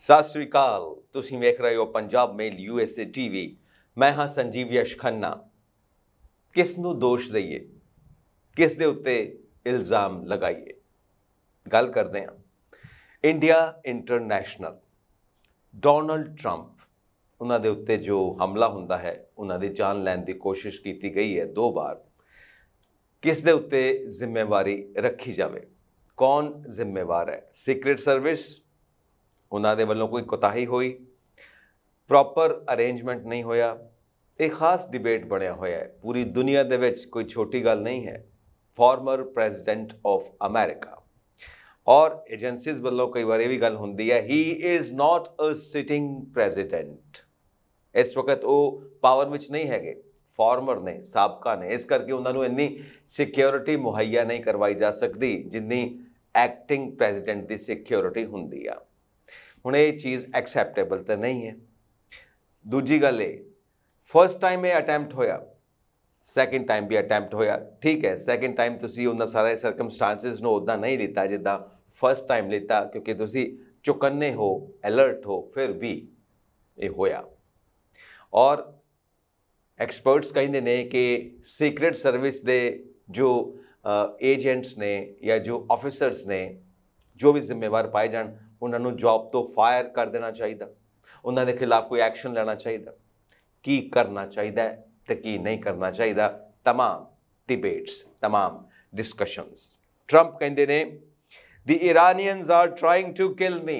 ਸਤਿ ਸ੍ਰੀ ਅਕਾਲ ਤੁਸੀਂ ਵੇਖ ਰਹੇ ਹੋ ਪੰਜਾਬ ਮੇਲ ਯੂਐਸਏ ਟੀਵੀ ਮੈਂ ਹਾਂ ਸੰਜੀਵ ਯਸ਼ ਖੰਨਾ ਕਿਸ ਨੂੰ ਦੋਸ਼ ਦਈਏ ਕਿਸ ਦੇ ਉੱਤੇ ਇਲਜ਼ਾਮ ਲਗਾਈਏ ਗੱਲ ਕਰਦੇ ਹਾਂ ਇੰਡੀਆ ਇੰਟਰਨੈਸ਼ਨਲ ਡੋਨਲਡ ਟਰੰਪ ਉਹਨਾਂ ਦੇ ਉੱਤੇ ਜੋ ਹਮਲਾ ਹੁੰਦਾ ਹੈ ਉਹਨਾਂ ਦੀ ਜਾਨ ਲੈਣ ਦੀ ਕੋਸ਼ਿਸ਼ ਕੀਤੀ ਗਈ ਹੈ ਦੋ ਵਾਰ ਕਿਸ ਦੇ ਉੱਤੇ ਜ਼ਿੰਮੇਵਾਰੀ ਰੱਖੀ ਜਾਵੇ ਕੌਣ ਜ਼ਿੰਮੇਵਾਰ ਹੈ ਸੀਕ੍ਰੀਟ ਸਰਵਿਸ ਉਹਨਾਂ ਦੇ ਵੱਲੋਂ ਕੋਈ ਕੋਤਾਹੀ ਹੋਈ ਪ੍ਰੋਪਰ ਅਰੇਂਜਮੈਂਟ ਨਹੀਂ ਹੋਇਆ ਇਹ ਖਾਸ ਡਿਬੇਟ ਬਣਿਆ ਹੋਇਆ ਹੈ ਪੂਰੀ ਦੁਨੀਆ ਦੇ ਵਿੱਚ ਕੋਈ ਛੋਟੀ ਗੱਲ ਨਹੀਂ ਹੈ ਫਾਰਮਰ ਪ੍ਰੈਜ਼ੀਡੈਂਟ ਆਫ ਅਮਰੀਕਾ ਔਰ ਏਜੰਸੀਜ਼ ਵੱਲੋਂ ਕਈ ਵਾਰ ਇਹ ਵੀ ਗੱਲ ਹੁੰਦੀ ਹੈ he is not a sitting president ਇਸ ਵਕਤ ਉਹ ਪਾਵਰ ਵਿੱਚ ਨਹੀਂ ਹੈਗੇ ਫਾਰਮਰ ਨੇ ਸਾਬਕਾ ਨੇ ਇਸ ਕਰਕੇ ਉਹਨਾਂ ਨੂੰ ਇੰਨੀ ਸਿਕਿਉਰਿਟੀ ਮੁਹੱਈਆ ਨਹੀਂ ਕਰਵਾਈ ਜਾ ਸਕਦੀ ਜਿੰਨੀ ਐਕਟਿੰਗ ਪ੍ਰੈਜ਼ੀਡੈਂਟ ਦੀ ਸਿਕਿਉਰਿਟੀ ਹੁੰਦੀ ਆ ਹੁਣ ਇਹ ਚੀਜ਼ ਐਕਸੈਪਟੇਬਲ ਤਾਂ ਨਹੀਂ ਹੈ ਦੂਜੀ ਗੱਲ ਇਹ ਫਰਸਟ ਟਾਈਮ ਇਹ ਅਟੈਂਪਟ ਹੋਇਆ ਸੈਕਿੰਡ ਟਾਈਮ ਵੀ ਅਟੈਂਪਟ ਹੋਇਆ ਠੀਕ ਹੈ ਸੈਕਿੰਡ ਟਾਈਮ ਤੁਸੀਂ ਉਹਨਾਂ ਸਾਰੇ ਸਰਕਮਸਟੈਂਸਸ ਨੂੰ ਉਦਾਂ ਨਹੀਂ ਲਿੱਤਾ ਜਿੱਦਾਂ ਫਰਸਟ ਟਾਈਮ ਲਿੱਤਾ ਕਿਉਂਕਿ ਤੁਸੀਂ ਚੁਕੰਨੇ ਹੋ ਅਲਰਟ ਹੋ ਫਿਰ ਵੀ ਇਹ ਹੋਇਆ ਔਰ ਐਕਸਪਰਟਸ ਕਹਿੰਦੇ ਨੇ ਕਿ ਸੀਕ੍ਰੀਟ ਸਰਵਿਸ ਦੇ ਜੋ ਏਜੰਟਸ ਨੇ ਜਾਂ ਜੋ ਆਫੀਸਰਸ ਨੇ ਜੋ ਵੀ ਜ਼ਿੰਮੇਵਾਰ ਪਾਏ ਜਾਣ ਉਹਨਾਂ ਨੂੰ ਜੌਬ ਤੋਂ ਫਾਇਰ ਕਰ ਦੇਣਾ ਚਾਹੀਦਾ ਉਹਨਾਂ ਦੇ ਖਿਲਾਫ ਕੋਈ ਐਕਸ਼ਨ ਲੈਣਾ ਚਾਹੀਦਾ ਕੀ ਕਰਨਾ ਚਾਹੀਦਾ ਤੇ ਕੀ ਨਹੀਂ ਕਰਨਾ ਚਾਹੀਦਾ तमाम ਡਿਬੇਟਸ तमाम ਡਿਸਕਸ਼ਨਸ ਟਰੰਪ ਕਹਿੰਦੇ ਨੇ the Iranians are trying to kill me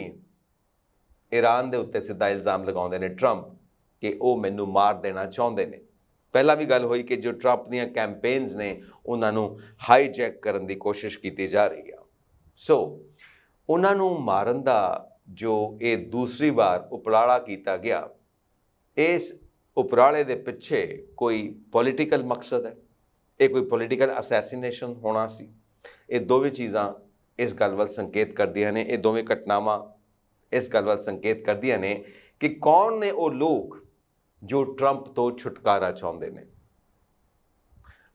Iran ਦੇ ਉੱਤੇ ਸਿੱਧਾ ਇਲਜ਼ਾਮ ਲਗਾਉਂਦੇ ਨੇ ਟਰੰਪ ਕਿ ਉਹ ਮੈਨੂੰ ਮਾਰ ਦੇਣਾ ਚਾਹੁੰਦੇ ਨੇ ਪਹਿਲਾਂ ਵੀ ਗੱਲ ਹੋਈ ਕਿ ਜੋ ਟਰੰਪ ਦੀਆਂ ਕੈਂਪੇਨਸ ਨੇ ਉਹਨਾਂ ਨੂੰ ਹਾਈਜੈਕ ਕਰਨ ਦੀ ਕੋਸ਼ਿਸ਼ ਕੀਤੀ ਜਾ ਰਹੀ ਆ ਸੋ ਉਹਨਾਂ ਨੂੰ ਮਾਰਨ ਦਾ ਜੋ ਇਹ ਦੂਸਰੀ ਵਾਰ ਉਪਰਾਲਾ ਕੀਤਾ ਗਿਆ ਇਸ ਉਪਰਾਲੇ ਦੇ ਪਿੱਛੇ ਕੋਈ ਪੋਲਿਟੀਕਲ ਮਕਸਦ ਹੈ ਇਹ ਕੋਈ ਪੋਲਿਟੀਕਲ ਅਸੈਸੀਨੇਸ਼ਨ ਹੋਣਾ ਸੀ ਇਹ ਦੋਵੇਂ ਚੀਜ਼ਾਂ ਇਸ ਗੱਲ ਵੱਲ ਸੰਕੇਤ ਕਰਦੀਆਂ ਨੇ ਇਹ ਦੋਵੇਂ ਘਟਨਾਵਾਂ ਇਸ ਗੱਲ ਵੱਲ ਸੰਕੇਤ ਕਰਦੀਆਂ ਨੇ ਕਿ ਕੌਣ ਨੇ ਉਹ ਲੋਕ ਜੋ 트ੰਪ ਤੋਂ ਛੁਟਕਾਰਾ ਚਾਹੁੰਦੇ ਨੇ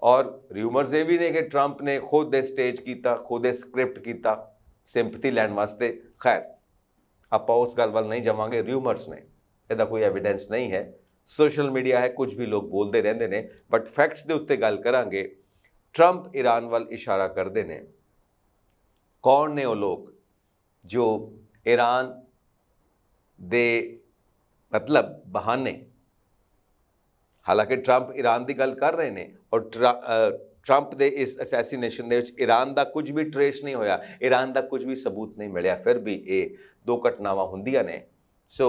ਔਰ ਰਿਊਮਰਸ ਇਹ ਵੀ ਨੇ ਕਿ 트ੰਪ ਨੇ ਖੁਦ ਦੇ ਸਟੇਜ ਕੀਤਾ ਖੁਦ ਦੇ ਸਕ੍ਰਿਪਟ ਕੀਤਾ سمپتی لین واسطے خیر آپ اس گل و نہیں جہاں گے ریومرس نے یہ ایویڈینس نہیں ہے سوشل میڈیا ہے کچھ بھی لوگ بولتے رہتے ہیں بٹ فیکٹس کے اُتے گل کرے ٹرمپ ایران وشارہ کرتے ہیں کون نے وہ لوگ جو ایران کے مطلب بہانے حالانکہ ٹرمپ اران کی گل کر رہے ہیں اور ٹرا ਟਰੰਪ ਦੇ ਇਸ ਅਸੈਸੀਨੇਸ਼ਨ ਦੇ ਵਿੱਚ ਈਰਾਨ ਦਾ ਕੁਝ ਵੀ ਟ੍ਰੇਸ ਨਹੀਂ ਹੋਇਆ ਈਰਾਨ ਦਾ ਕੁਝ ਵੀ ਸਬੂਤ ਨਹੀਂ ਮਿਲਿਆ ਫਿਰ ਵੀ ਇਹ ਦੋ ਘਟਨਾਵਾਂ ਹੁੰਦੀਆਂ ਨੇ ਸੋ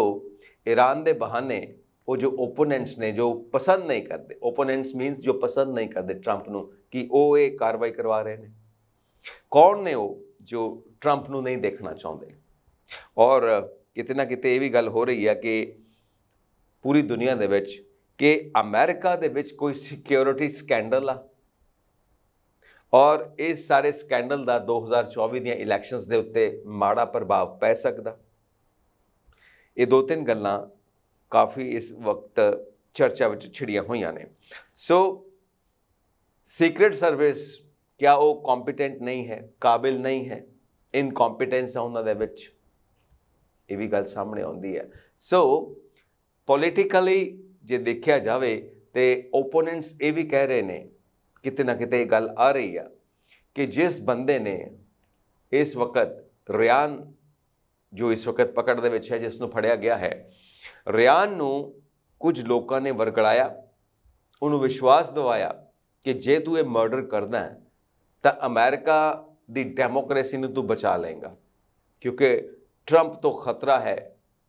ਈਰਾਨ ਦੇ ਬਹਾਨੇ ਉਹ ਜੋ ਓਪੋਨੈਂਟਸ ਨੇ ਜੋ ਪਸੰਦ ਨਹੀਂ ਕਰਦੇ ਓਪੋਨੈਂਟਸ ਮੀਨਸ ਜੋ ਪਸੰਦ ਨਹੀਂ ਕਰਦੇ ਟਰੰਪ ਨੂੰ ਕਿ ਉਹ ਇਹ ਕਾਰਵਾਈ ਕਰਵਾ ਰਹੇ ਨੇ ਕੌਣ ਨੇ ਉਹ ਜੋ ਟਰੰਪ ਨੂੰ ਨਹੀਂ ਦੇਖਣਾ ਚਾਹੁੰਦੇ ਔਰ ਕਿਤੇ ਨਾ ਕਿਤੇ ਇਹ ਵੀ ਗੱਲ ਹੋ ਰਹੀ ਹੈ ਕਿ ਪੂਰੀ ਦੁਨੀਆ ਦੇ ਵਿੱਚ ਕਿ ਅਮਰੀਕਾ ਦੇ ਵਿੱਚ ਕੋਈ ਸਿਕਿਉਰਿਟੀ ਸਕੈਂਡਲ ਆ ਔਰ ਇਸ ਸਾਰੇ ਸਕੈਂਡਲ ਦਾ 2024 ਦੀਆਂ ਇਲੈਕਸ਼ਨਸ ਦੇ ਉੱਤੇ ਮਾੜਾ ਪ੍ਰਭਾਵ ਪੈ ਸਕਦਾ ਇਹ ਦੋ ਤਿੰਨ ਗੱਲਾਂ ਕਾਫੀ ਇਸ ਵਕਤ ਚਰਚਾ ਵਿੱਚ ਛਿੜੀਆਂ ਹੋਈਆਂ ਨੇ ਸੋ ਸੀਕ੍ਰੀਟ ਸਰਵਿਸ ਕਿਆ ਉਹ ਕੰਪੀਟੈਂਟ ਨਹੀਂ ਹੈ ਕਾਬਿਲ ਨਹੀਂ ਹੈ ਇਨਕੰਪੀਟੈਂਸ ਆ ਉਹਨਾਂ ਦੇ ਵਿੱਚ ਇਹ ਵੀ ਗੱਲ ਸਾਹਮਣੇ ਆਉਂਦੀ ਹੈ ਸੋ ਪੋਲਿਟਿਕਲੀ ਜੇ ਦੇਖਿਆ ਜਾਵੇ ਤੇ ਓਪੋਨੈਂਟਸ ਇਹ ਵੀ ਕਹਿ ਰਹੇ ਨੇ ਕਿਤੇ ਨਾ ਕਿਤੇ ਇਹ ਗੱਲ ਆ ਰਹੀ ਆ ਕਿ ਜਿਸ ਬੰਦੇ ਨੇ ਇਸ ਵਕਤ ਰਿਆਨ ਜੋ ਇਸ ਵਕਤ ਪਕੜ ਦੇ ਵਿੱਚ ਹੈ ਜਿਸ ਨੂੰ ਫੜਿਆ ਗਿਆ ਹੈ ਰਿਆਨ ਨੂੰ ਕੁਝ ਲੋਕਾਂ ਨੇ ਵਰਗੜਾਇਆ ਉਹਨੂੰ ਵਿਸ਼ਵਾਸ ਦਿਵਾਇਆ ਕਿ ਜੇ ਤੂੰ ਇਹ ਮਰਡਰ ਕਰਦਾ ਹੈ ਤਾਂ ਅਮਰੀਕਾ ਦੀ ਡੈਮੋਕ੍ਰੇਸੀ ਨੂੰ ਤੂੰ ਬਚਾ ਲਏਗਾ ਕਿਉਂਕਿ ਟਰੰਪ ਤੋਂ ਖਤਰਾ ਹੈ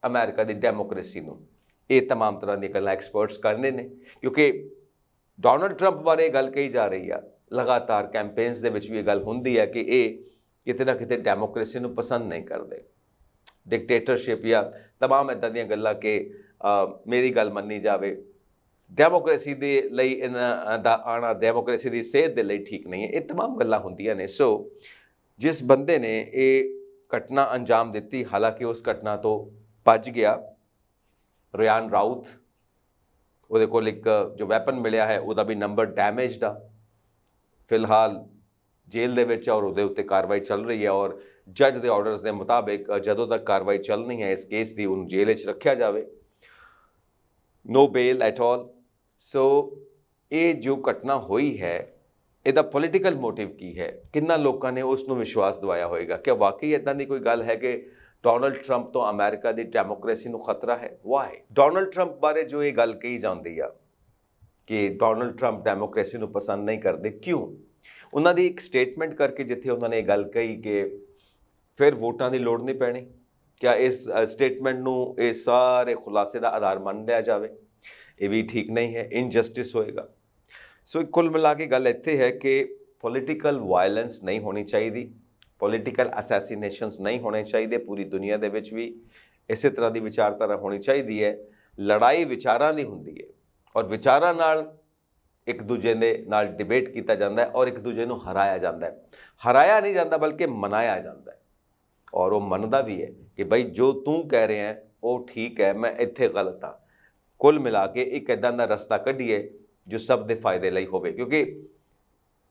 ਅਮਰੀਕਾ ਦੀ ਡੈਮੋਕ੍ਰੇਸੀ ਨੂੰ ਇਹ तमाम ਤਰ੍ਹਾਂ ਦੇ ਕਲਾ ਐਕਸਪਰਟਸ ਕਰਨੇ ਨੇ ਕਿਉਂਕਿ ਡੋਨਲਡ ਟਰੰਪ ਬਾਰੇ ਇਹ ਗੱਲ ਕਹੀ ਜਾ ਰਹੀ ਆ ਲਗਾਤਾਰ ਕੈਂਪੇਨਸ ਦੇ ਵਿੱਚ ਵੀ ਇਹ ਗੱਲ ਹੁੰਦੀ ਹੈ ਕਿ ਇਹ ਕਿਤੇ ਨਾ ਕਿਤੇ ਡੈਮੋਕ੍ਰੇਸੀ ਨੂੰ ਪਸੰਦ ਨਹੀਂ ਕਰਦੇ ਡਿਕਟੇਟਰਸ਼ਿਪ ਜਾਂ तमाम ਇਦਾਂ ਦੀਆਂ ਗੱਲਾਂ ਕਿ ਮੇਰੀ ਗੱਲ ਮੰਨੀ ਜਾਵੇ ਡੈਮੋਕ੍ਰੇਸੀ ਦੇ ਲਈ ਇਹਨਾਂ ਦਾ ਆਣਾ ਡੈਮੋਕ੍ਰੇਸੀ ਦੀ ਸੇਧ ਦੇ ਲਈ ਠੀਕ ਨਹੀਂ ਹੈ ਇਹ तमाम ਗੱਲਾਂ ਹੁੰਦੀਆਂ ਨੇ ਸੋ ਜਿਸ ਬੰਦੇ ਨੇ ਇਹ ਘਟਨਾ ਅੰਜਾਮ ਦਿੱਤੀ ਹਾਲਾਂਕਿ ਉਸ ਘਟਨਾ ਤੋਂ ਭੱਜ ਗਿਆ ਰਿਆਨ ਰਾਉਥ ਉਹਦੇ ਕੋਲ ਇੱਕ ਜੋ ਵੈਪਨ ਮਿਲਿਆ ਹੈ ਉਹਦਾ ਵੀ ਨੰਬਰ ਡੈਮੇਜਡ ਆ ਫਿਲਹਾਲ ਜੇਲ੍ਹ ਦੇ ਵਿੱਚ ਔਰ ਉਹਦੇ ਉੱਤੇ ਕਾਰਵਾਈ ਚੱਲ ਰਹੀ ਹੈ ਔਰ ਜੱਜ ਦੇ ਆਰਡਰਸ ਦੇ ਮੁਤਾਬਿਕ ਜਦੋਂ ਤੱਕ ਕਾਰਵਾਈ ਚੱਲਣੀ ਹੈ ਇਸ ਕੇਸ ਦੀ ਉਹਨੂੰ ਜੇਲ੍ਹ ਵਿੱਚ ਰੱਖਿਆ ਜਾਵੇ ਨੋ ਬੇਲ ਐਟ ਆਲ ਸੋ ਇਹ ਜੋ ਘਟਨਾ ਹੋਈ ਹੈ ਇਹਦਾ ਪੋਲਿਟੀਕਲ ਮੋਟਿਵ ਕੀ ਹੈ ਕਿੰਨਾ ਲੋਕਾਂ ਨੇ ਉਸ ਨੂੰ ਵਿਸ਼ਵਾਸ ਦਵਾਇਆ ਹੋਵੇਗਾ ਕਿ ਵਾਕਈ ਇਦਾਂ ਦੀ ਕੋਈ ਗੱਲ ਹੈ ਕਿ ਡੋਨਲਡ 트ੰਪ ਤੋਂ ਅਮਰੀਕਾ ਦੀ ਡੈਮੋਕ੍ਰੇਸੀ ਨੂੰ ਖਤਰਾ ਹੈ ਵਾਈ ਡੋਨਲਡ 트ੰਪ ਬਾਰੇ ਜੋ ਇਹ ਗੱਲ ਕਹੀ ਜਾਂਦੀ ਆ ਕਿ ਡੋਨਲਡ 트ੰਪ ਡੈਮੋਕ੍ਰੇਸੀ ਨੂੰ ਪਸੰਦ ਨਹੀਂ ਕਰਦੇ ਕਿਉਂ ਉਹਨਾਂ ਦੀ ਇੱਕ ਸਟੇਟਮੈਂਟ ਕਰਕੇ ਜਿੱਥੇ ਉਹਨਾਂ ਨੇ ਇਹ ਗੱਲ ਕਹੀ ਕਿ ਫਿਰ ਵੋਟਾਂ ਦੀ ਲੋੜ ਨਹੀਂ ਪੈਣੀ ਕਿਆ ਇਸ ਸਟੇਟਮੈਂਟ ਨੂੰ ਇਹ ਸਾਰੇ ਖੁਲਾਸੇ ਦਾ ਆਧਾਰ ਮੰਨ ਲਿਆ ਜਾਵੇ ਇਹ ਵੀ ਠੀਕ ਨਹੀਂ ਹੈ ਇਨਜਸਟਿਸ ਹੋਏਗਾ ਸੋ ਕੁੱਲ ਮਿਲਾ ਕੇ ਗੱਲ ਇੱਥੇ ਹੈ ਕਿ ਪੋਲਿਟੀਕਲ ਵਾਇਲੈਂਸ ਨਹੀਂ ਹੋਣੀ ਚਾਹੀਦੀ ਪੋਲੀਟੀਕਲ ਅਸੈਸੀਨੇਸ਼ਨਸ ਨਹੀਂ ਹੋਣੇ ਚਾਹੀਦੇ ਪੂਰੀ ਦੁਨੀਆ ਦੇ ਵਿੱਚ ਵੀ ਇਸੇ ਤਰ੍ਹਾਂ ਦੀ ਵਿਚਾਰਧਾਰਾ ਹੋਣੀ ਚਾਹੀਦੀ ਹੈ ਲੜਾਈ ਵਿਚਾਰਾਂ ਦੀ ਹੁੰਦੀ ਹੈ ਔਰ ਵਿਚਾਰਾਂ ਨਾਲ ਇੱਕ ਦੂਜੇ ਦੇ ਨਾਲ ਡਿਬੇਟ ਕੀਤਾ ਜਾਂਦਾ ਹੈ ਔਰ ਇੱਕ ਦੂਜੇ ਨੂੰ ਹਰਾਇਆ ਜਾਂਦਾ ਹੈ ਹਰਾਇਆ ਨਹੀਂ ਜਾਂਦਾ ਬਲਕਿ ਮਨਾਇਆ ਜਾਂਦਾ ਹੈ ਔਰ ਉਹ ਮੰਨਦਾ ਵੀ ਹੈ ਕਿ ਭਾਈ ਜੋ ਤੂੰ ਕਹਿ ਰਿਹਾ ਹੈ ਉਹ ਠੀਕ ਹੈ ਮੈਂ ਇੱਥੇ ਗਲਤ ਹਾਂ ਕੁੱਲ ਮਿਲਾ ਕੇ ਇੱਕ ਇਦਾਂ ਦਾ ਰਸਤਾ ਕੱਢੀਏ ਜੋ ਸਭ ਦੇ ਫਾਇਦੇ ਲਈ ਹੋਵੇ ਕਿਉਂਕਿ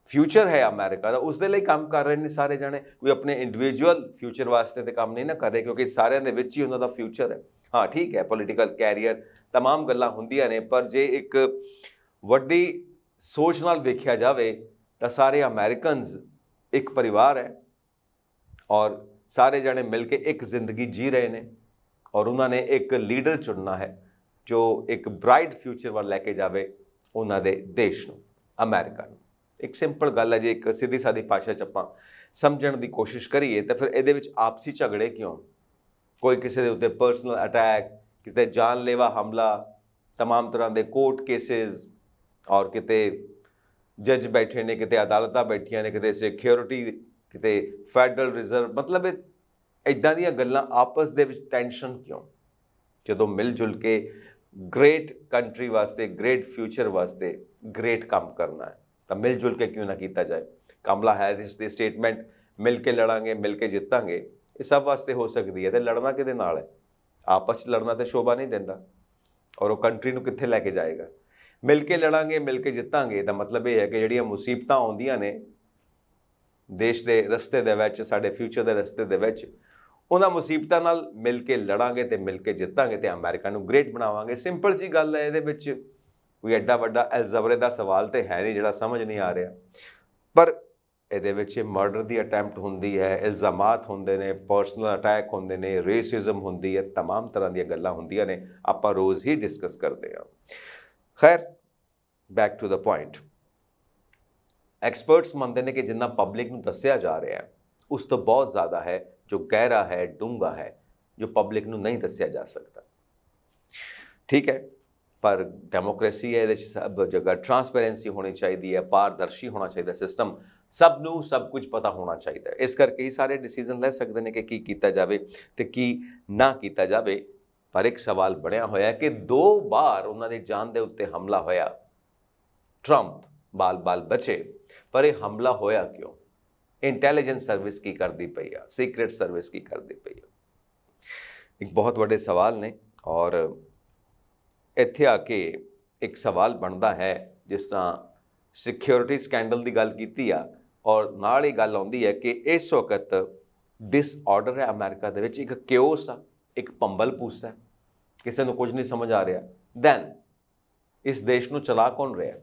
ਫਿਊਚਰ ਹੈ ਅਮਰੀਕਾ ਦਾ ਉਸ ਦੇ ਲਈ ਕੰਮ ਕਰ ਰਹੇ ਨੇ ਸਾਰੇ ਜਣੇ ਕੋਈ ਆਪਣੇ ਇੰਡੀਵਿਜੂਅਲ ਫਿਊਚਰ ਵਾਸਤੇ ਤੇ ਕੰਮ ਨਹੀਂ ਨਾ ਕਰ ਰਹੇ ਕਿਉਂਕਿ ਸਾਰਿਆਂ ਦੇ ਵਿੱਚ ਹੀ ਉਹਨਾਂ ਦਾ ਫਿਊਚਰ ਹੈ ਹਾਂ ਠੀਕ ਹੈ ਪੋਲੀਟੀਕਲ ਕੈਰੀਅਰ तमाम ਗੱਲਾਂ ਹੁੰਦੀਆਂ ਨੇ ਪਰ ਜੇ ਇੱਕ ਵੱਡੀ ਸੋਚ ਨਾਲ ਵੇਖਿਆ ਜਾਵੇ ਤਾਂ ਸਾਰੇ ਅਮਰੀਕਨਸ ਇੱਕ ਪਰਿਵਾਰ ਹੈ ਔਰ ਸਾਰੇ ਜਣੇ ਮਿਲ ਕੇ ਇੱਕ ਜ਼ਿੰਦਗੀ ਜੀ ਰਹੇ ਨੇ ਔਰ ਉਹਨਾਂ ਨੇ ਇੱਕ ਲੀਡਰ ਚੁਣਨਾ ਹੈ ਜੋ ਇੱਕ ਬ੍ਰਾਈਟ ਫਿਊਚਰ ਵੱਲ ਲੈ ਕੇ ਜਾਵੇ ਉਹਨਾਂ ਦੇ ਦੇਸ਼ ਨੂੰ ਅਮਰੀਕਾ ਨੂੰ ਇੱਕ ਸਿੰਪਲ ਗੱਲ ਹੈ ਜੇ ਇੱਕ ਸਿੱਧੀ ਸਾਦੀ ਭਾਸ਼ਾ ਚ ਆਪਾਂ ਸਮਝਣ ਦੀ ਕੋਸ਼ਿਸ਼ ਕਰੀਏ ਤਾਂ ਫਿਰ ਇਹਦੇ ਵਿੱਚ ਆਪਸੀ ਝਗੜੇ ਕਿਉਂ ਕੋਈ ਕਿਸੇ ਦੇ ਉੱਤੇ ਪਰਸਨਲ ਅਟੈਕ ਕਿਸੇ ਦੇ ਜਾਨਲੇਵਾ ਹਮਲਾ तमाम ਤਰ੍ਹਾਂ ਦੇ ਕੋਰਟ ਕੇਸਸ ਔਰ ਕਿਤੇ ਜੱਜ ਬੈਠੇ ਨੇ ਕਿਤੇ ਅਦਾਲਤਾਂ ਬੈਠੀਆਂ ਨੇ ਕਿਤੇ ਸਿਕਿਉਰਿਟੀ ਕਿਤੇ ਫੈਡਰਲ ਰਿਜ਼ਰਵ ਮਤਲਬ ਇਦਾਂ ਦੀਆਂ ਗੱਲਾਂ ਆਪਸ ਦੇ ਵਿੱਚ ਟੈਨਸ਼ਨ ਕਿਉਂ ਜਦੋਂ ਮਿਲ ਜੁਲ ਕੇ ਗ੍ਰੇਟ ਕੰਟਰੀ ਵਾਸਤੇ ਗ੍ਰੇਟ ਫਿਊਚਰ ਵਾਸਤੇ ਗ੍ਰੇਟ ਕੰਮ ਕਰਨਾ ਹੈ ਤਾਂ ਮਿਲ ਜੁਲ ਕੇ ਕਿਉਂ ਨਾ ਕੀਤਾ ਜਾਏ ਕਮਲਾ ਹੈਰਿਸ ਦੀ ਸਟੇਟਮੈਂਟ ਮਿਲ ਕੇ ਲੜਾਂਗੇ ਮਿਲ ਕੇ ਜਿੱਤਾਂਗੇ ਇਹ ਸਭ ਵਾਸਤੇ ਹੋ ਸਕਦੀ ਹੈ ਤੇ ਲੜਨਾ ਕਿਹਦੇ ਨਾਲ ਹੈ ਆਪਸ ਵਿੱਚ ਲੜਨਾ ਤੇ ਸ਼ੋਭਾ ਨਹੀਂ ਦਿੰਦਾ ਔਰ ਉਹ ਕੰਟਰੀ ਨੂੰ ਕਿੱਥੇ ਲੈ ਕੇ ਜਾਏਗਾ ਮਿਲ ਕੇ ਲੜਾਂਗੇ ਮਿਲ ਕੇ ਜਿੱਤਾਂਗੇ ਦਾ ਮਤਲਬ ਇਹ ਹੈ ਕਿ ਜਿਹੜੀਆਂ ਮੁਸੀਬਤਾਂ ਆਉਂਦੀਆਂ ਨੇ ਦੇਸ਼ ਦੇ ਰਸਤੇ ਦੇ ਵਿੱਚ ਸਾਡੇ ਫਿਊਚਰ ਦੇ ਰਸਤੇ ਦੇ ਵਿੱਚ ਉਹਨਾਂ ਮੁਸੀਬਤਾਂ ਨਾਲ ਮਿਲ ਕੇ ਲੜਾਂਗੇ ਤੇ ਮਿਲ ਕੇ ਜਿੱਤਾਂਗੇ ਤੇ ਅਮਰੀਕਾ ਨੂੰ ਗ੍ਰੇਟ ਬਣਾਵਾਂਗੇ ਸਿੰਪਲ ਜੀ ਗੱਲ ਹੈ ਇਹਦੇ ਵਿੱਚ ਕੋਈ ਐਡਾ ਵੱਡਾ ਅਲਜ਼ਬਰੇ ਦਾ ਸਵਾਲ ਤੇ ਹੈ ਨਹੀਂ ਜਿਹੜਾ ਸਮਝ ਨਹੀਂ ਆ ਰਿਹਾ ਪਰ ਇਹਦੇ ਵਿੱਚ ਮਰਡਰ ਦੀ ਅਟੈਂਪਟ ਹੁੰਦੀ ਹੈ ਇਲਜ਼ਾਮਾਤ ਹੁੰਦੇ ਨੇ ਪਰਸਨਲ ਅਟੈਕ ਹੁੰਦੇ ਨੇ ਰੇਸਿਜ਼ਮ ਹੁੰਦੀ ਹੈ तमाम ਤਰ੍ਹਾਂ ਦੀਆਂ ਗੱਲਾਂ ਹੁੰਦੀਆਂ ਨੇ ਆਪਾਂ ਰੋਜ਼ ਹੀ ਡਿਸਕਸ ਕਰਦੇ ਹਾਂ ਖੈਰ back to the point experts ਮੰਨਦੇ ਨੇ ਕਿ ਜਿੰਨਾ ਪਬਲਿਕ ਨੂੰ ਦੱਸਿਆ ਜਾ ਰਿਹਾ ਹੈ ਉਸ ਤੋਂ ਬਹੁਤ ਜ਼ਿਆਦਾ ਹੈ ਜੋ ਗਹਿਰਾ ਹੈ ਡੂੰਘਾ ਹੈ ਜੋ ਪਬਲਿਕ ਨੂੰ ਨਹੀਂ ਦੱਸਿਆ ਜਾ ਸਕਦਾ ਠੀਕ ਹੈ ਪਰ ਡੈਮੋਕ੍ਰੇਸੀ ਹੈ ਇਹਦੇ ਵਿੱਚ ਸਭ ਜਗ੍ਹਾ ਟਰਾਂਸਪੇਰੈਂਸੀ ਹੋਣੀ ਚਾਹੀਦੀ ਹੈ ਪਾਰਦਰਸ਼ੀ ਹੋਣਾ ਚਾਹੀਦਾ ਸਿਸਟਮ ਸਭ ਨੂੰ ਸਭ ਕੁਝ ਪਤਾ ਹੋਣਾ ਚਾਹੀਦਾ ਇਸ ਕਰਕੇ ਹੀ ਸਾਰੇ ਡਿਸੀਜਨ ਲੈ ਸਕਦੇ ਨੇ ਕਿ ਕੀ ਕੀਤਾ ਜਾਵੇ ਤੇ ਕੀ ਨਾ ਕੀਤਾ ਜਾਵੇ ਪਰ ਇੱਕ ਸਵਾਲ ਬਣਿਆ ਹੋਇਆ ਕਿ ਦੋ ਵਾਰ ਉਹਨਾਂ ਦੇ ਜਾਨ ਦੇ ਉੱਤੇ ਹਮਲਾ ਹੋਇਆ ਟਰੰਪ ਬਾਲ-ਬਾਲ ਬਚੇ ਪਰ ਇਹ ਹਮਲਾ ਹੋਇਆ ਕਿਉਂ ਇੰਟੈਲੀਜੈਂਸ ਸਰਵਿਸ ਕੀ ਕਰਦੀ ਪਈ ਆ ਸੀਕ੍ਰੀਟ ਸਰਵਿਸ ਕੀ ਕਰਦੀ ਪਈ ਆ ਇੱਕ ਬਹੁਤ ਵੱਡੇ ਸਵਾਲ ਨੇ ਔਰ ਇੱਥੇ ਆ ਕੇ ਇੱਕ ਸਵਾਲ ਬਣਦਾ ਹੈ ਜਿਸ ਤਰ੍ਹਾਂ ਸਿਕਿਉਰਿਟੀ ਸਕੈਂਡਲ ਦੀ ਗੱਲ ਕੀਤੀ ਆ ਔਰ ਨਾਲ ਹੀ ਗੱਲ ਆਉਂਦੀ ਹੈ ਕਿ ਇਸ ਵਕਤ ਡਿਸਆਰਡਰ ਹੈ ਅਮਰੀਕਾ ਦੇ ਵਿੱਚ ਇੱਕ ਕਿਓਸ ਆ ਇੱਕ ਪੰਬਲ ਪੂਸ ਹੈ ਕਿਸੇ ਨੂੰ ਕੁਝ ਨਹੀਂ ਸਮਝ ਆ ਰਿਹਾ ਦੈਨ ਇਸ ਦੇਸ਼ ਨੂੰ ਚਲਾ ਕੌਣ ਰਿਹਾ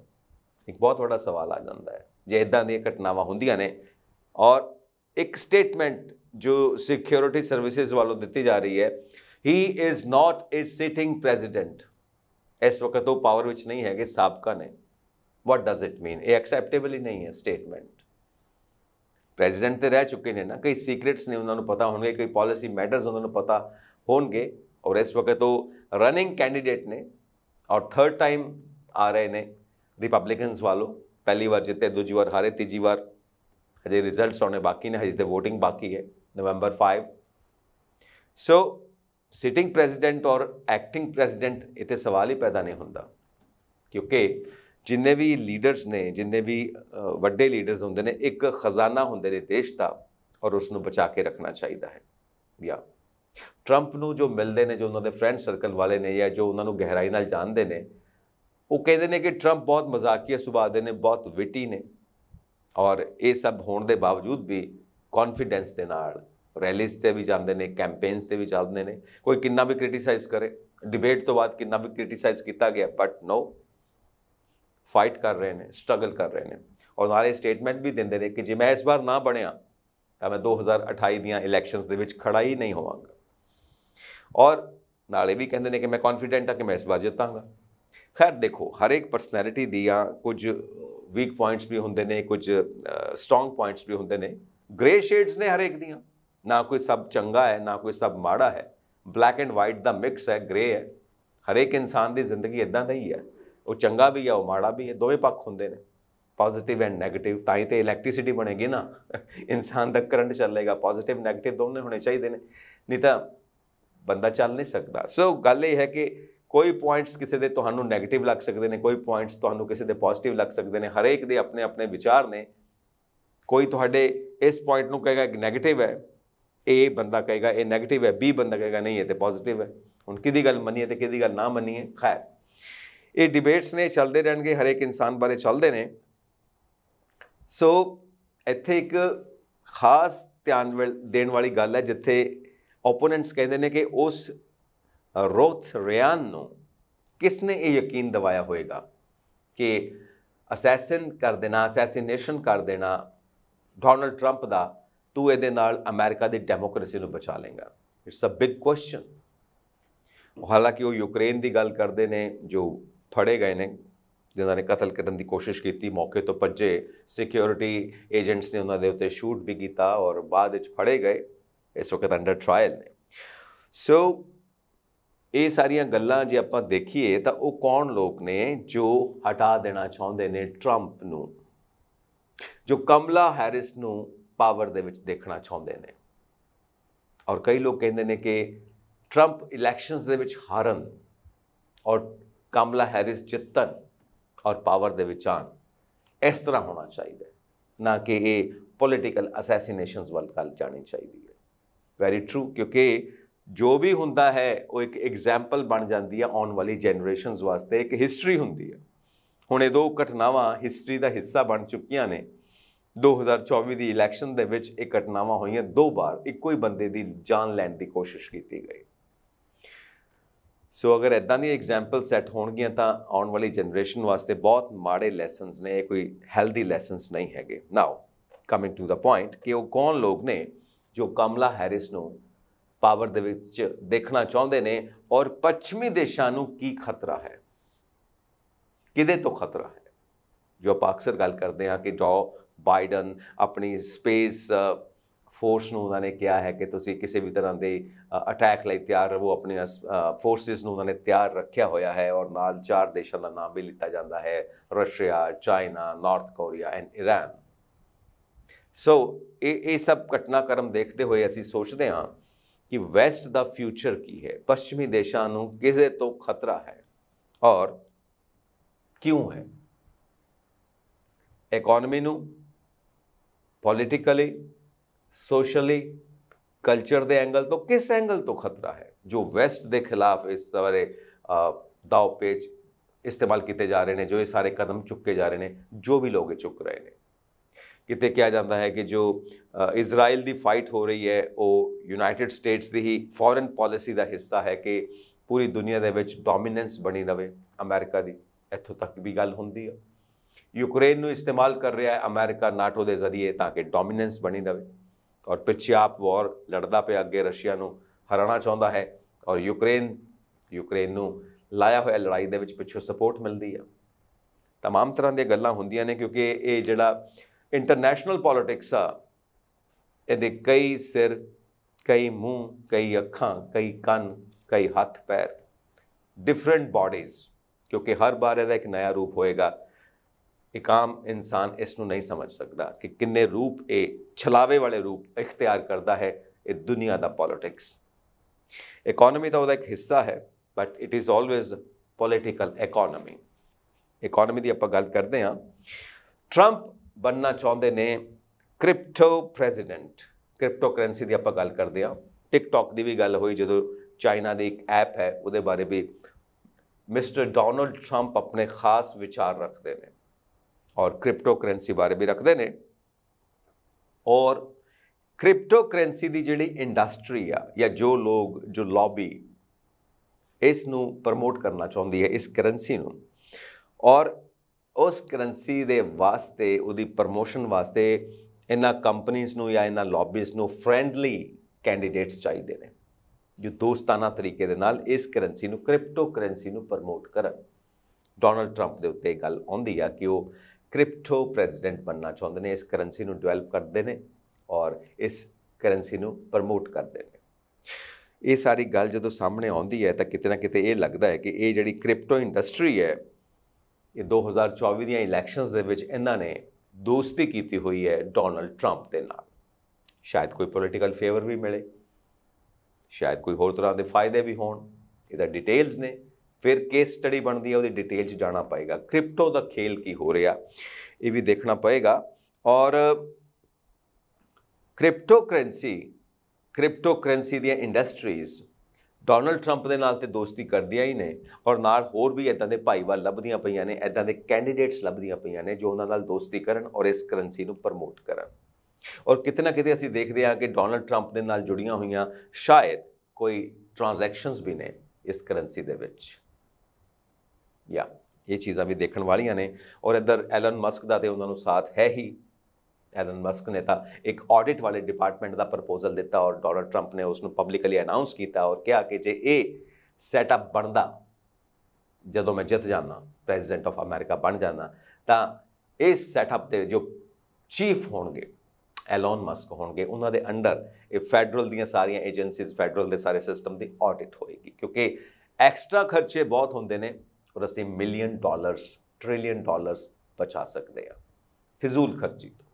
ਇੱਕ ਬਹੁਤ ਵੱਡਾ ਸਵਾਲ ਆ ਜਾਂਦਾ ਹੈ ਜੇ ਇਦਾਂ ਦੀਆਂ ਘਟਨਾਵਾਂ ਹੁੰਦੀਆਂ ਨੇ ਔਰ ਇੱਕ ਸਟੇਟਮੈਂਟ ਜੋ ਸਿਕਿਉਰਿਟੀ ਸਰਵਿਸਿਜ਼ ਵੱਲੋਂ ਦਿੱਤੀ ਜਾ ਰਹੀ ਹੈ he is not a sitting president اس وقت تو پاور وچ نہیں ہے کہ سابقہ نے وٹ ڈز اٹ مین یہ ایکسیپٹیبل ہی نہیں ہے سٹیٹمنٹ پریزیڈنٹ تو رہ چکے ہیں نا کئی سیکرٹس نے وہاں پتا ہونگے کئی پالیسی میٹرز انہوں نے پتا ہونگے اور اس وقت تو رننگ کینڈیڈیٹ نے اور تھرڈ ٹائم آ رہے نے ریپبلکنس والوں پہلی بار جیتے دی وار ہارے تیار ہزے ریزلٹس آنے باقی نے ہجے ووٹنگ باقی ہے November five so sitting president ਔਰ ਐਕਟਿੰਗ ਪ੍ਰੈਜ਼ੀਡੈਂਟ ਇਤੇ ਸਵਾਲ ਹੀ ਪੈਦਾ ਨਹੀਂ ਹੁੰਦਾ ਕਿਉਂਕਿ ਜਿੰਨੇ ਵੀ ਲੀਡਰਸ ਨੇ ਜਿੰਨੇ ਵੀ ਵੱਡੇ ਲੀਡਰਸ ਹੁੰਦੇ ਨੇ ਇੱਕ ਖਜ਼ਾਨਾ ਹੁੰਦੇ ਨੇ ਦੇਸ਼ ਦਾ ਔਰ ਉਸ ਨੂੰ ਬਚਾ ਕੇ ਰੱਖਣਾ ਚਾਹੀਦਾ ਹੈ ਯਾ ਟਰੰਪ ਨੂੰ ਜੋ ਮਿਲਦੇ ਨੇ ਜੋ ਉਹਨਾਂ ਦੇ ਫਰੈਂਡ ਸਰਕਲ ਵਾਲੇ ਨੇ ਜਾਂ ਜੋ ਉਹਨਾਂ ਨੂੰ ਗਹਿਰਾਈ ਨਾਲ ਜਾਣਦੇ ਨੇ ਉਹ ਕਹਿੰਦੇ ਨੇ ਕਿ ਟਰੰਪ ਬਹੁਤ ਮਜ਼ਾਕੀਆ ਸੁਭਾਅ ਦੇ ਨੇ ਬਹੁਤ ਵਿਟੀ ਨੇ ਔਰ ਇਹ ਸਭ ਹੋਣ ਦੇ ਬਾਵਜੂਦ ਵੀ ਕੌਨਫੀਡੈਂਸ ਦੇ ਨਾਲ ریلیز بھی جانے کیمپینس پہ بھی چلتے ہیں کوئی کنہ بھی کرٹیسائز کرے ڈیبیٹ تو بعد بھی کرٹیسائز کیتا گیا بٹ نو فائٹ کر رہے ہیں سٹرگل کر رہے ہیں اور نہ سٹیٹمنٹ بھی دے رہے کہ جی میں اس بار نہ بنیا تو میں دو ہزار اٹھائی دیاں الیکشنز دے وچ کھڑا ہی نہیں ہوا گا اور یہ بھی کہتے ہیں کہ میں کانفیڈنٹ ہوں کہ میں اس بار جیتوں گا خیر دیکھو ہر ایک پرسنیلٹی دیا کچھ ویک پوائنٹس بھی ہوندے نے کچھ سٹرونگ پوائنٹس بھی ہوندے نے گری شیڈز نے ہر ایک دیاں ਨਾ ਕੋਈ ਸਭ ਚੰਗਾ ਹੈ ਨਾ ਕੋਈ ਸਭ ਮਾੜਾ ਹੈ ਬਲੈਕ ਐਂਡ ਵਾਈਟ ਦਾ ਮਿਕਸ ਹੈ ਗ੍ਰੇ ਹੈ ਹਰੇਕ ਇਨਸਾਨ ਦੀ ਜ਼ਿੰਦਗੀ ਇਦਾਂ ਦਾ ਹੀ ਹੈ ਉਹ ਚੰਗਾ ਵੀ ਹੈ ਉਹ ਮਾੜਾ ਵੀ ਹੈ ਦੋਵੇਂ ਪੱਖ ਹੁੰਦੇ ਨੇ ਪੋਜ਼ਿਟਿਵ ਐਂਡ 네ਗੇਟਿਵ ਤਾਂ ਹੀ ਤੇ ਇਲੈਕਟ੍ਰਿਸਿਟੀ ਬਣੇਗੀ ਨਾ ਇਨਸਾਨ ਦਾ ਕਰੰਟ ਚੱਲੇਗਾ ਪੋਜ਼ਿਟਿਵ 네ਗੇਟਿਵ ਦੋਨੇ ਹੋਣੇ ਚਾਹੀਦੇ ਨੇ ਨਹੀਂ ਤਾਂ ਬੰਦਾ ਚੱਲ ਨਹੀਂ ਸਕਦਾ ਸੋ ਗੱਲ ਇਹ ਹੈ ਕਿ ਕੋਈ ਪੁਆਇੰਟਸ ਕਿਸੇ ਦੇ ਤੁਹਾਨੂੰ 네ਗੇਟਿਵ ਲੱਗ ਸਕਦੇ ਨੇ ਕੋਈ ਪੁਆਇੰਟਸ ਤੁਹਾਨੂੰ ਕਿਸੇ ਦੇ ਪੋਜ਼ਿਟਿਵ ਲੱਗ ਸਕਦੇ ਨੇ ਹਰੇਕ ਦੇ ਆਪਣੇ ਆਪਣੇ ਵਿਚਾਰ ਨੇ ਕੋਈ ਤੁਹਾਡੇ ਇਸ ਪੁਆਇੰਟ ਨੂੰ ਕਹੇਗਾ 네ਗੇਟਿਵ ਹੈ ਇਹ ਬੰਦਾ ਕਹੇਗਾ ਇਹ 네ਗੇਟਿਵ ਹੈ ਬੀ ਬੰਦਾ ਕਹੇਗਾ ਨਹੀਂ ਇਹ ਤੇ ਪੋਜ਼ਿਟਿਵ ਹੈ ਹੁਣ ਕਿਹਦੀ ਗੱਲ ਮੰਨੀਏ ਤੇ ਕਿਹਦੀ ਗੱਲ ਨਾ ਮੰਨੀਏ ਖੈਰ ਇਹ ਡਿਬੇਟਸ ਨੇ ਚੱਲਦੇ ਰਹਿਣਗੇ ਹਰ ਇੱਕ ਇਨਸਾਨ ਬਾਰੇ ਚੱਲਦੇ ਨੇ ਸੋ ਇੱਥੇ ਇੱਕ ਖਾਸ ਧਿਆਨ ਦੇਣ ਵਾਲੀ ਗੱਲ ਹੈ ਜਿੱਥੇ ਓਪੋਨੈਂਟਸ ਕਹਿੰਦੇ ਨੇ ਕਿ ਉਸ ਰੋਥ ਰਿਆਨ ਨੂੰ ਕਿਸ ਨੇ ਇਹ ਯਕੀਨ ਦਵਾਇਆ ਹੋਵੇਗਾ ਕਿ ਅਸੈਸਿਨ ਕਰ ਦੇਣਾ ਅਸੈਸੀਨੇਸ਼ਨ ਕਰ ਦੇਣਾ ਡੋਨਲਡ ਟਰੰਪ ਦਾ ਤੂੰ ਇਹਦੇ ਨਾਲ ਅਮਰੀਕਾ ਦੀ ਡੈਮੋਕ੍ਰੇਸੀ ਨੂੰ ਬਚਾ ਲੇਗਾ ਇਟਸ ਅ ਬਿਗ ਕੁਐਸਚਨ ਹਾਲਾਂਕਿ ਉਹ ਯੂਕਰੇਨ ਦੀ ਗੱਲ ਕਰਦੇ ਨੇ ਜੋ ਫੜੇ ਗਏ ਨੇ ਜਿਨ੍ਹਾਂ ਨੇ ਕਤਲ ਕਰਨ ਦੀ ਕੋਸ਼ਿਸ਼ ਕੀਤੀ ਮੌਕੇ ਤੋਂ ਭੱਜੇ ਸਿਕਿਉਰਿਟੀ ਏਜੰਟਸ ਨੇ ਉਹਨਾਂ ਦੇ ਉੱਤੇ ਸ਼ੂਟ ਵੀ ਕੀਤਾ ਔਰ ਬਾਅਦ ਵਿੱਚ ਫੜੇ ਗਏ ਇਸ ਵਕਤ ਅੰਡਰ ਟ੍ਰਾਇਲ ਨੇ ਸੋ ਇਹ ਸਾਰੀਆਂ ਗੱਲਾਂ ਜੇ ਆਪਾਂ ਦੇਖੀਏ ਤਾਂ ਉਹ ਕੌਣ ਲੋਕ ਨੇ ਜੋ ਹਟਾ ਦੇਣਾ ਚਾਹੁੰਦੇ ਨੇ 트럼ਪ ਨੂੰ ਜੋ ਕਮਲਾ ਹੈਰਿਸ ਨੂੰ ਪਾਵਰ ਦੇ ਵਿੱਚ ਦੇਖਣਾ ਚਾਹੁੰਦੇ ਨੇ ਔਰ ਕਈ ਲੋਕ ਕਹਿੰਦੇ ਨੇ ਕਿ ਟਰੰਪ ਇਲੈਕਸ਼ਨਸ ਦੇ ਵਿੱਚ ਹਾਰਨ ਔਰ ਕਮਲਾ ਹੈਰਿਸ ਜਿੱਤਣ ਔਰ ਪਾਵਰ ਦੇ ਵਿੱਚ ਆਣ ਇਸ ਤਰ੍ਹਾਂ ਹੋਣਾ ਚਾਹੀਦਾ ਨਾ ਕਿ ਇਹ ਪੋਲੀਟੀਕਲ ਅਸੈਸੀਨੇਸ਼ਨਸ ਵੱਲ ਕੱਲ ਜਾਣੀ ਚਾਹੀਦੀ ਹੈ ਵੈਰੀ ਟਰੂ ਕਿਉਂਕਿ ਜੋ ਵੀ ਹੁੰਦਾ ਹੈ ਉਹ ਇੱਕ ਐਗਜ਼ਾਮਪਲ ਬਣ ਜਾਂਦੀ ਹੈ ਆਉਣ ਵਾਲੀ ਜਨਰੇਸ਼ਨਸ ਵਾਸਤੇ ਇੱਕ ਹਿਸਟਰੀ ਹੁੰਦੀ ਹੈ ਹੁਣ ਇਹ ਦੋ ਘਟਨਾਵਾਂ ਹਿਸਟਰੀ ਦਾ ਹਿੱਸਾ ਬਣ ਚੁੱਕੀਆਂ ਨੇ 2024 ਦੀ ਇਲੈਕਸ਼ਨ ਦੇ ਵਿੱਚ ਇੱਕ ਘਟਨਾਵਾਂ ਹੋਈਆਂ ਦੋ ਵਾਰ ਇੱਕੋ ਹੀ ਬੰਦੇ ਦੀ ਜਾਨ ਲੈਣ ਦੀ ਕੋਸ਼ਿਸ਼ ਕੀਤੀ ਗਈ ਸੋ ਅਗਰ ਇਦਾਂ ਦੀ ਐਗਜ਼ਾਮਪਲ ਸੈੱਟ ਹੋਣਗੀਆਂ ਤਾਂ ਆਉਣ ਵਾਲੀ ਜਨਰੇਸ਼ਨ ਵਾਸਤੇ ਬਹੁਤ ਮਾੜੇ ਲੈਸਨਸ ਨੇ ਇਹ ਕੋਈ ਹੈਲਦੀ ਲੈਸਨਸ ਨਹੀਂ ਹੈਗੇ now coming to the point ਕਿ ਉਹ ਕੌਣ ਲੋਕ ਨੇ ਜੋ ਕਮਲਾ ਹੈਰਿਸ ਨੂੰ ਪਾਵਰ ਦੇ ਵਿੱਚ ਦੇਖਣਾ ਚਾਹੁੰਦੇ ਨੇ ਔਰ ਪੱਛਮੀ ਦੇਸ਼ਾਂ ਨੂੰ ਕੀ ਖਤਰਾ ਹੈ ਕਿਦੇ ਤੋਂ ਖਤਰਾ ਹੈ ਜੋ ਆਪਾਂ ਅਕਸਰ ਗੱਲ ਕਰਦੇ ਹਾਂ ਕਿ ਜੋ ਬਾਈਡਨ ਆਪਣੀ ਸਪੇਸ ਫੋਰਸ ਨੂੰ ਉਹਨਾਂ ਨੇ ਕਿਹਾ ਹੈ ਕਿ ਤੁਸੀਂ ਕਿਸੇ ਵੀ ਤਰ੍ਹਾਂ ਦੇ ਅਟੈਕ ਲਈ ਤਿਆਰ ਰਹੋ ਆਪਣੇ ਫੋਰਸਸ ਨੂੰ ਉਹਨਾਂ ਨੇ ਤਿਆਰ ਰੱਖਿਆ ਹੋਇਆ ਹੈ ਔਰ ਨਾਲ ਚਾਰ ਦੇਸ਼ਾਂ ਦਾ ਨਾਮ ਵੀ ਲਿੱਤਾ ਜਾਂਦਾ ਹੈ Russia China North Korea and Iran so ਇਹ ਇਹ ਸਭ ਘਟਨਾਕ੍ਰਮ ਦੇਖਦੇ ਹੋਏ ਅਸੀਂ ਸੋਚਦੇ ਹਾਂ ਕਿ ਵੈਸਟ ਦਾ ਫਿਊਚਰ ਕੀ ਹੈ ਪੱਛਮੀ ਦੇਸ਼ਾਂ ਨੂੰ ਕਿਸੇ ਤੋਂ ਖਤਰਾ ਹੈ ਔਰ ਕਿਉਂ ਹੈ ਇਕਨੋਮੀ ਨੂੰ ਪੋਲਿਟਿਕਲੀ ਸੋਸ਼ਲੀ ਕਲਚਰ ਦੇ ਐਂਗਲ ਤੋਂ ਕਿਸ ਐਂਗਲ ਤੋਂ ਖਤਰਾ ਹੈ ਜੋ ਵੈਸਟ ਦੇ ਖਿਲਾਫ ਇਸ ਸਾਰੇ ਦਾਅ ਪੇਚ ਇਸਤੇਮਾਲ ਕੀਤੇ ਜਾ ਰਹੇ ਨੇ ਜੋ ਇਹ ਸਾਰੇ ਕਦਮ ਚੁੱਕੇ ਜਾ ਰਹੇ ਨੇ ਜੋ ਵੀ ਲੋਕ ਚੁੱਕ ਰਹੇ ਨੇ ਕਿਤੇ ਕਿਹਾ ਜਾਂਦਾ ਹੈ ਕਿ ਜੋ ਇਜ਼ਰਾਈਲ ਦੀ ਫਾਈਟ ਹੋ ਰਹੀ ਹੈ ਉਹ ਯੂਨਾਈਟਿਡ ਸਟੇਟਸ ਦੀ ਹੀ ਫੋਰਨ ਪਾਲਿਸੀ ਦਾ ਹਿੱਸਾ ਹੈ ਕਿ ਪੂਰੀ ਦੁਨੀਆ ਦੇ ਵਿੱਚ ਡੋਮੀਨੈਂਸ ਬਣੀ ਰਵੇ ਅਮਰੀਕਾ ਦੀ ਇੱਥੋਂ ਤੱਕ ਵੀ ਗੱਲ ਹੁੰਦੀ ਹੈ ਯੂਕਰੇਨ ਨੂੰ ਇਸਤੇਮਾਲ ਕਰ ਰਿਹਾ ਹੈ ਅਮਰੀਕਾ ਨਾਟੋ ਦੇ ਜ਼ਰੀਏ ਤਾਂ ਕਿ ਡੋਮੀਨੈਂਸ ਬਣੀ ਰਹੇ ਔਰ ਪਿੱਛੇ ਆਪ ਵਾਰ ਲੜਦਾ ਪਿਆ ਅੱਗੇ ਰਸ਼ੀਆ ਨੂੰ ਹਰਾਣਾ ਚਾਹੁੰਦਾ ਹੈ ਔਰ ਯੂਕਰੇਨ ਯੂਕਰੇਨ ਨੂੰ ਲਾਇਆ ਹੋਇਆ ਲੜਾਈ ਦੇ ਵਿੱਚ ਪਿੱਛੋਂ ਸਪੋਰਟ ਮਿਲਦੀ ਆ तमाम ਤਰ੍ਹਾਂ ਦੀਆਂ ਗੱਲਾਂ ਹੁੰਦੀਆਂ ਨੇ ਕਿਉਂਕਿ ਇਹ ਜਿਹੜਾ ਇੰਟਰਨੈਸ਼ਨਲ ਪੋਲਿਟਿਕਸ ਆ ਇਹਦੇ ਕਈ ਸਿਰ ਕਈ ਮੂੰਹ ਕਈ ਅੱਖਾਂ ਕਈ ਕੰਨ ਕਈ ਹੱਥ ਪੈਰ ਡਿਫਰੈਂਟ ਬਾਡੀਜ਼ ਕਿਉਂਕਿ ਹਰ ਬਾਰ ਇਹਦਾ ਇੱਕ ਨਵਾਂ ਰੂਪ ਹੋਏਗਾ ਇੱਕ ਆਮ ਇਨਸਾਨ ਇਸ ਨੂੰ ਨਹੀਂ ਸਮਝ ਸਕਦਾ ਕਿ ਕਿੰਨੇ ਰੂਪ ਇਹ ਛਲਾਵੇ ਵਾਲੇ ਰੂਪ ਇਖਤਿਆਰ ਕਰਦਾ ਹੈ ਇਹ ਦੁਨੀਆ ਦਾ ਪੋਲਿਟਿਕਸ ਇਕਨੋਮੀ ਦਾ ਉਹਦਾ ਇੱਕ ਹਿੱਸਾ ਹੈ but it is always political economy economy ਦੀ ਆਪਾਂ ਗੱਲ ਕਰਦੇ ਹਾਂ ਟਰੰਪ ਬੰਨਣਾ ਚਾਹੁੰਦੇ ਨੇ ਕ੍ਰਿਪਟੋ ਪ੍ਰੈਜ਼ੀਡੈਂਟ ਕ੍ਰਿਪਟੋ ਕਰੰਸੀ ਦੀ ਆਪਾਂ ਗੱਲ ਕਰਦੇ ਹਾਂ ਟਿਕਟੌਕ ਦੀ ਵੀ ਗੱਲ ਹੋਈ ਜਦੋਂ ਚਾਈਨਾ ਦੀ ਇੱਕ ਐਪ ਹੈ ਉਹਦੇ ਬਾਰੇ ਵੀ ਮਿਸਟਰ ਡੋਨਲਡ ਟਰੰਪ ਆਪਣੇ ਖਾਸ ਵਿਚਾਰ ਰੱਖਦੇ ਨੇ ਔਰ ਕ੍ਰਿਪਟੋ ਕਰੰਸੀ ਬਾਰੇ ਵੀ ਰੱਖਦੇ ਨੇ ਔਰ ਕ੍ਰਿਪਟੋ ਕਰੰਸੀ ਦੀ ਜਿਹੜੀ ਇੰਡਸਟਰੀ ਆ ਜਾਂ ਜੋ ਲੋਕ ਜੋ ਲੌਬੀ ਇਸ ਨੂੰ ਪ੍ਰਮੋਟ ਕਰਨਾ ਚਾਹੁੰਦੀ ਹੈ ਇਸ ਕਰੰਸੀ ਨੂੰ ਔਰ ਉਸ ਕਰੰਸੀ ਦੇ ਵਾਸਤੇ ਉਹਦੀ ਪ੍ਰਮੋਸ਼ਨ ਵਾਸਤੇ ਇਹਨਾਂ ਕੰਪਨੀਆਂ ਨੂੰ ਜਾਂ ਇਹਨਾਂ ਲੌਬੀਜ਼ ਨੂੰ ਫ੍ਰੈਂਡਲੀ ਕੈਂਡੀਡੇਟਸ ਚਾਹੀਦੇ ਨੇ ਜੋ ਦੋਸਤਾਨਾ ਤਰੀਕੇ ਦੇ ਨਾਲ ਇਸ ਕਰੰਸੀ ਨੂੰ ਕ੍ਰਿਪਟੋ ਕਰੰਸੀ ਨੂੰ ਪ੍ਰਮੋਟ ਕਰਨ ਡੋਨਲਡ ਟਰੰਪ ਦੇ ਉੱਤੇ ਗੱਲ ਆਉਂਦੀ ਆ ਕਿ ਉਹ ਕ੍ਰਿਪਟੋ ਪ੍ਰੈਜ਼ੀਡੈਂਟ ਬੰਨਾ ਚਾਹੁੰਦੇ ਨੇ ਇਸ ਕਰੰਸੀ ਨੂੰ ਡਿਵੈਲਪ ਕਰਦੇ ਨੇ ਔਰ ਇਸ ਕਰੰਸੀ ਨੂੰ ਪ੍ਰਮੋਟ ਕਰਦੇ ਨੇ ਇਹ ਸਾਰੀ ਗੱਲ ਜਦੋਂ ਸਾਹਮਣੇ ਆਉਂਦੀ ਹੈ ਤਾਂ ਕਿਤੇ ਨਾ ਕਿਤੇ ਇਹ ਲੱਗਦਾ ਹੈ ਕਿ ਇਹ ਜਿਹੜੀ ਕ੍ਰਿਪਟੋ ਇੰਡਸਟਰੀ ਹੈ ਇਹ 2024 ਦੀਆਂ ਇਲੈਕਸ਼ਨਸ ਦੇ ਵਿੱਚ ਇਹਨਾਂ ਨੇ ਦੋਸਤੀ ਕੀਤੀ ਹੋਈ ਹੈ ਡੋਨਲਡ 트ੰਪ ਦੇ ਨਾਲ ਸ਼ਾਇਦ ਕੋਈ ਪੋਲਿਟੀਕਲ ਫੇਵਰ ਵੀ ਮਿਲੇ ਸ਼ਾਇਦ ਕੋਈ ਹੋਰ ਤਰ੍ਹਾਂ ਦੇ ਫਾਇਦੇ ਵੀ ਹੋਣ ਇਹਦਾ ਡਿਟੇਲਸ ਨੇ ਫਿਰ ਕੇਸ ਸਟੱਡੀ ਬਣਦੀ ਹੈ ਉਹਦੀ ਡਿਟੇਲ 'ਚ ਜਾਣਾ ਪਏਗਾ ਕ੍ਰਿਪਟੋ ਦਾ ਖੇਲ ਕੀ ਹੋ ਰਿਹਾ ਇਹ ਵੀ ਦੇਖਣਾ ਪਏਗਾ ਔਰ ਕ੍ਰਿਪਟੋ ਕਰੰਸੀ ਕ੍ਰਿਪਟੋ ਕਰੰਸੀ ਦੀਆਂ ਇੰਡਸਟਰੀਜ਼ ਡੋਨਲਡ 트ੰਪ ਦੇ ਨਾਲ ਤੇ ਦੋਸਤੀ ਕਰਦੀਆਂ ਹੀ ਨੇ ਔਰ ਨਾਲ ਹੋਰ ਵੀ ਇਦਾਂ ਦੇ ਭਾਈਵਾਲ ਲੱਭਦੀਆਂ ਪਈਆਂ ਨੇ ਇਦਾਂ ਦੇ ਕੈਂਡੀਡੇਟਸ ਲੱਭਦੀਆਂ ਪਈਆਂ ਨੇ ਜੋ ਉਹਨਾਂ ਨਾਲ ਦੋਸਤੀ ਕਰਨ ਔਰ ਇਸ ਕਰੰਸੀ ਨੂੰ ਪ੍ਰਮੋਟ ਕਰਨ ਔਰ ਕਿਤਨਾ ਕਿਤੇ ਅਸੀਂ ਦੇਖਦੇ ਆ ਕਿ ਡੋਨਲਡ 트ੰਪ ਦੇ ਨਾਲ ਜੁੜੀਆਂ ਹੋਈਆਂ ਸ਼ਾਇਦ ਕੋਈ ਟ੍ਰਾਂਜੈਕਸ਼ਨਸ ਵੀ ਨੇ ਇਸ ਕਰੰਸੀ ਦੇ ਵਿੱਚ ਯਾ ਇਹ ਚੀਜ਼ਾਂ ਵੀ ਦੇਖਣ ਵਾਲੀਆਂ ਨੇ ਔਰ ਇਧਰ ਐਲਨ ਮਸਕ ਦਾ ਤੇ ਉਹਨਾਂ ਨੂੰ ਸਾਥ ਹੈ ਹੀ ਐਲਨ ਮਸਕ ਨੇ ਤਾਂ ਇੱਕ ਆਡਿਟ ਵਾਲੇ ਡਿਪਾਰਟਮੈਂਟ ਦਾ ਪ੍ਰਪੋਜ਼ਲ ਦਿੱਤਾ ਔਰ ਡੋਨਲਡ 트ੰਪ ਨੇ ਉਸ ਨੂੰ ਪਬਲਿਕਲੀ ਅਨਾਉਂਸ ਕੀਤਾ ਔਰ ਕਿਹਾ ਕਿ ਜੇ ਇਹ ਸੈਟਅਪ ਬਣਦਾ ਜਦੋਂ ਮੈਂ ਜਿੱਤ ਜਾਣਾ ਪ੍ਰੈਜ਼ੀਡੈਂਟ ਆਫ ਅਮਰੀਕਾ ਬਣ ਜਾਣਾ ਤਾਂ ਇਸ ਸੈਟਅਪ ਦੇ ਜੋ ਚੀਫ ਹੋਣਗੇ ਐਲਨ ਮਸਕ ਹੋਣਗੇ ਉਹਨਾਂ ਦੇ ਅੰਡਰ ਇਹ ਫੈਡਰਲ ਦੀਆਂ ਸਾਰੀਆਂ ਏਜੰਸੀਜ਼ ਫੈਡਰਲ ਦੇ ਸਾਰੇ ਸਿਸਟਮ ਦੀ ਆਡਿਟ ਹੋਏਗੀ ਕਿਉਂਕਿ ਐਕਸਟਰਾ ਖਰਚੇ ਬਹੁਤ ਹੁੰਦੇ ਨੇ اور اسی ملین ڈالرز ٹریلین ڈالرز بچا سکتے ہیں فضول خرچی تو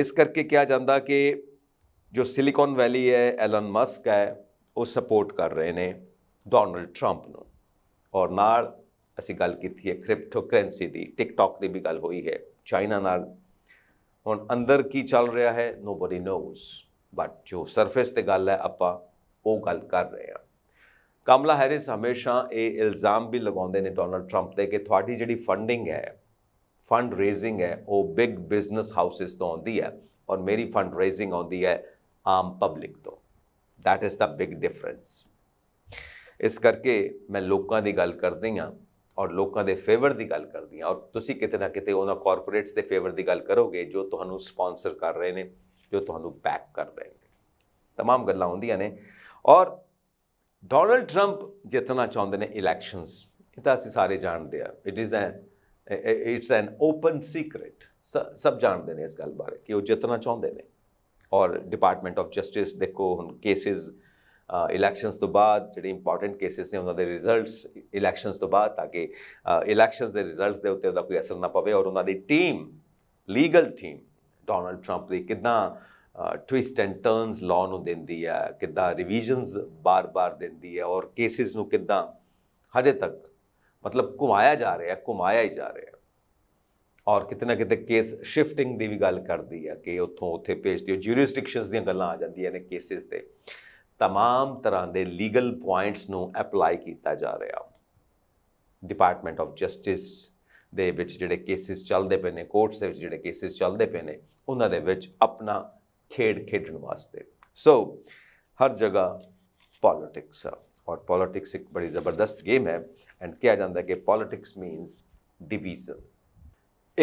اس کر کے کیا جاتا کہ جو سلیکون ویلی ہے ایلن مسک ہے وہ سپورٹ کر رہے ہیں ڈونلڈ ٹرمپ کو اور اسی گل کی کرپٹو کرنسی دی ٹک ٹاک دی بھی گل ہوئی ہے چائنا ہوں اندر کی چل رہا ہے نو بری نوز بٹ جو سرفیس سے گل ہے اپا وہ گل کر رہے ہیں ਕਮਲਾ ਹੈਰਿਸ ਹਮੇਸ਼ਾ ਇਹ ਇਲਜ਼ਾਮ ਵੀ ਲਗਾਉਂਦੇ ਨੇ ਡੋਨਲਡ 트ੰਪ ਤੇ ਕਿ ਤੁਹਾਡੀ ਜਿਹੜੀ ਫੰਡਿੰਗ ਹੈ ਫੰਡ ਰੇਜ਼ਿੰਗ ਹੈ ਉਹ ਬਿਗ ਬਿਜ਼ਨਸ ਹਾਊਸਸ ਤੋਂ ਆਉਂਦੀ ਹੈ ਔਰ ਮੇਰੀ ਫੰਡ ਰੇਜ਼ਿੰਗ ਆਉਂਦੀ ਹੈ ਆਮ ਪਬਲਿਕ ਤੋਂ that is the big difference ਇਸ ਕਰਕੇ ਮੈਂ ਲੋਕਾਂ ਦੀ ਗੱਲ ਕਰਦੀ ਹਾਂ ਔਰ ਲੋਕਾਂ ਦੇ ਫੇਵਰ ਦੀ ਗੱਲ ਕਰਦੀ ਹਾਂ ਔਰ ਤੁਸੀਂ ਕਿਤੇ ਨਾ ਕਿਤੇ ਉਹਨਾਂ ਕਾਰਪੋਰੇਟਸ ਦੇ ਫੇਵਰ ਦੀ ਗੱਲ ਕਰੋਗੇ ਜੋ ਤੁਹਾਨੂੰ ਸਪான்ਸਰ ਕਰ ਰਹੇ ਨੇ ਜੋ ਤੁਹਾਨੂੰ ਬੈਕ ਕਰ ਰਹੇ ਨੇ तमाम ਗੱਲਾਂ ਹੁੰਦੀਆਂ ਨੇ ਔਰ ਡੋਨਲਡ ਟਰੰਪ ਜਿੱਤਣਾ ਚਾਹੁੰਦੇ ਨੇ ਇਲੈਕਸ਼ਨਸ ਇਹ ਤਾਂ ਅਸੀਂ ਸਾਰੇ ਜਾਣਦੇ ਆ it is an it's an open secret ਸਭ ਜਾਣਦੇ ਨੇ ਇਸ ਗੱਲ ਬਾਰੇ ਕਿ ਉਹ ਜਿੱਤਣਾ ਚਾਹੁੰਦੇ ਨੇ ਔਰ ਡਿਪਾਰਟਮੈਂਟ ਆਫ ਜਸਟਿਸ ਦੇਖੋ ਹੁਣ ਕੇਸਿਸ ਇਲੈਕਸ਼ਨਸ ਤੋਂ ਬਾਅਦ ਜਿਹੜੇ ਇੰਪੋਰਟੈਂਟ ਕੇਸਿਸ ਨੇ ਉਹਨਾਂ ਦੇ ਰਿਜ਼ਲਟਸ ਇਲੈਕਸ਼ਨਸ ਤੋਂ ਬਾਅਦ ਤਾਂ ਕਿ ਇਲੈਕਸ਼ਨਸ ਦੇ ਰਿਜ਼ਲਟਸ ਦੇ ਉੱਤੇ ਉਹਦਾ ਕੋਈ ਅਸਰ ਨਾ ਪਵੇ ਔਰ ਉਹਨਾਂ ਦੀ team legal team Donald Trump ਦੀ ਕਿਦਾਂ ਟਵਿਸਟ ਐਂਡ ਟਰਨਸ ਲਾਅ ਨੂੰ ਦਿੰਦੀ ਹੈ ਕਿੱਦਾਂ ਰਿਵੀਜ਼ਨਸ ਬਾਰ-ਬਾਰ ਦਿੰਦੀ ਹੈ ਔਰ ਕੇਸਿਸ ਨੂੰ ਕਿੱਦਾਂ ਹਜੇ ਤੱਕ ਮਤਲਬ ਘੁਮਾਇਆ ਜਾ ਰਿਹਾ ਹੈ ਘੁਮਾਇਆ ਹੀ ਜਾ ਰਿਹਾ ਹੈ ਔਰ ਕਿਤਨਾ ਕਿਤੇ ਕੇਸ ਸ਼ਿਫਟਿੰਗ ਦੀ ਵੀ ਗੱਲ ਕਰਦੀ ਹੈ ਕਿ ਉੱਥੋਂ ਉੱਥੇ ਭੇਜਦੀ ਹੋ ਜੂਰਿਸਡਿਕਸ਼ਨਸ ਦੀਆਂ ਗੱਲਾਂ ਆ ਜਾਂਦੀਆਂ ਨੇ ਕੇਸਿਸ ਤੇ तमाम ਤਰ੍ਹਾਂ ਦੇ ਲੀਗਲ ਪੁਆਇੰਟਸ ਨੂੰ ਅਪਲਾਈ ਕੀਤਾ ਜਾ ਰਿਹਾ ਡਿਪਾਰਟਮੈਂਟ ਆਫ ਜਸਟਿਸ ਦੇ ਵਿੱਚ ਜਿਹੜੇ ਕੇਸਿਸ ਚੱਲਦੇ ਪਏ ਨੇ ਕੋਰਟਸ ਦੇ ਵਿੱਚ ਜਿਹੜੇ ਕੇਸਿਸ ਚੱਲਦੇ ਪਏ ਨੇ ਉਹਨਾਂ ਦੇ ਵਿੱਚ ਆਪਣਾ ਖੇਡ ਖੇਡਣ ਵਾਸਤੇ ਸੋ ਹਰ ਜਗ੍ਹਾ ਪੋਲਿਟਿਕਸ ਆ ਔਰ ਪੋਲਿਟਿਕਸ ਇੱਕ ਬੜੀ ਜ਼ਬਰਦਸਤ ਗੇਮ ਹੈ ਐਂਡ ਕਿਹਾ ਜਾਂਦਾ ਹੈ ਕਿ ਪੋਲਿਟਿਕਸ ਮੀਨਸ ਡਿਵੀਜ਼ਨ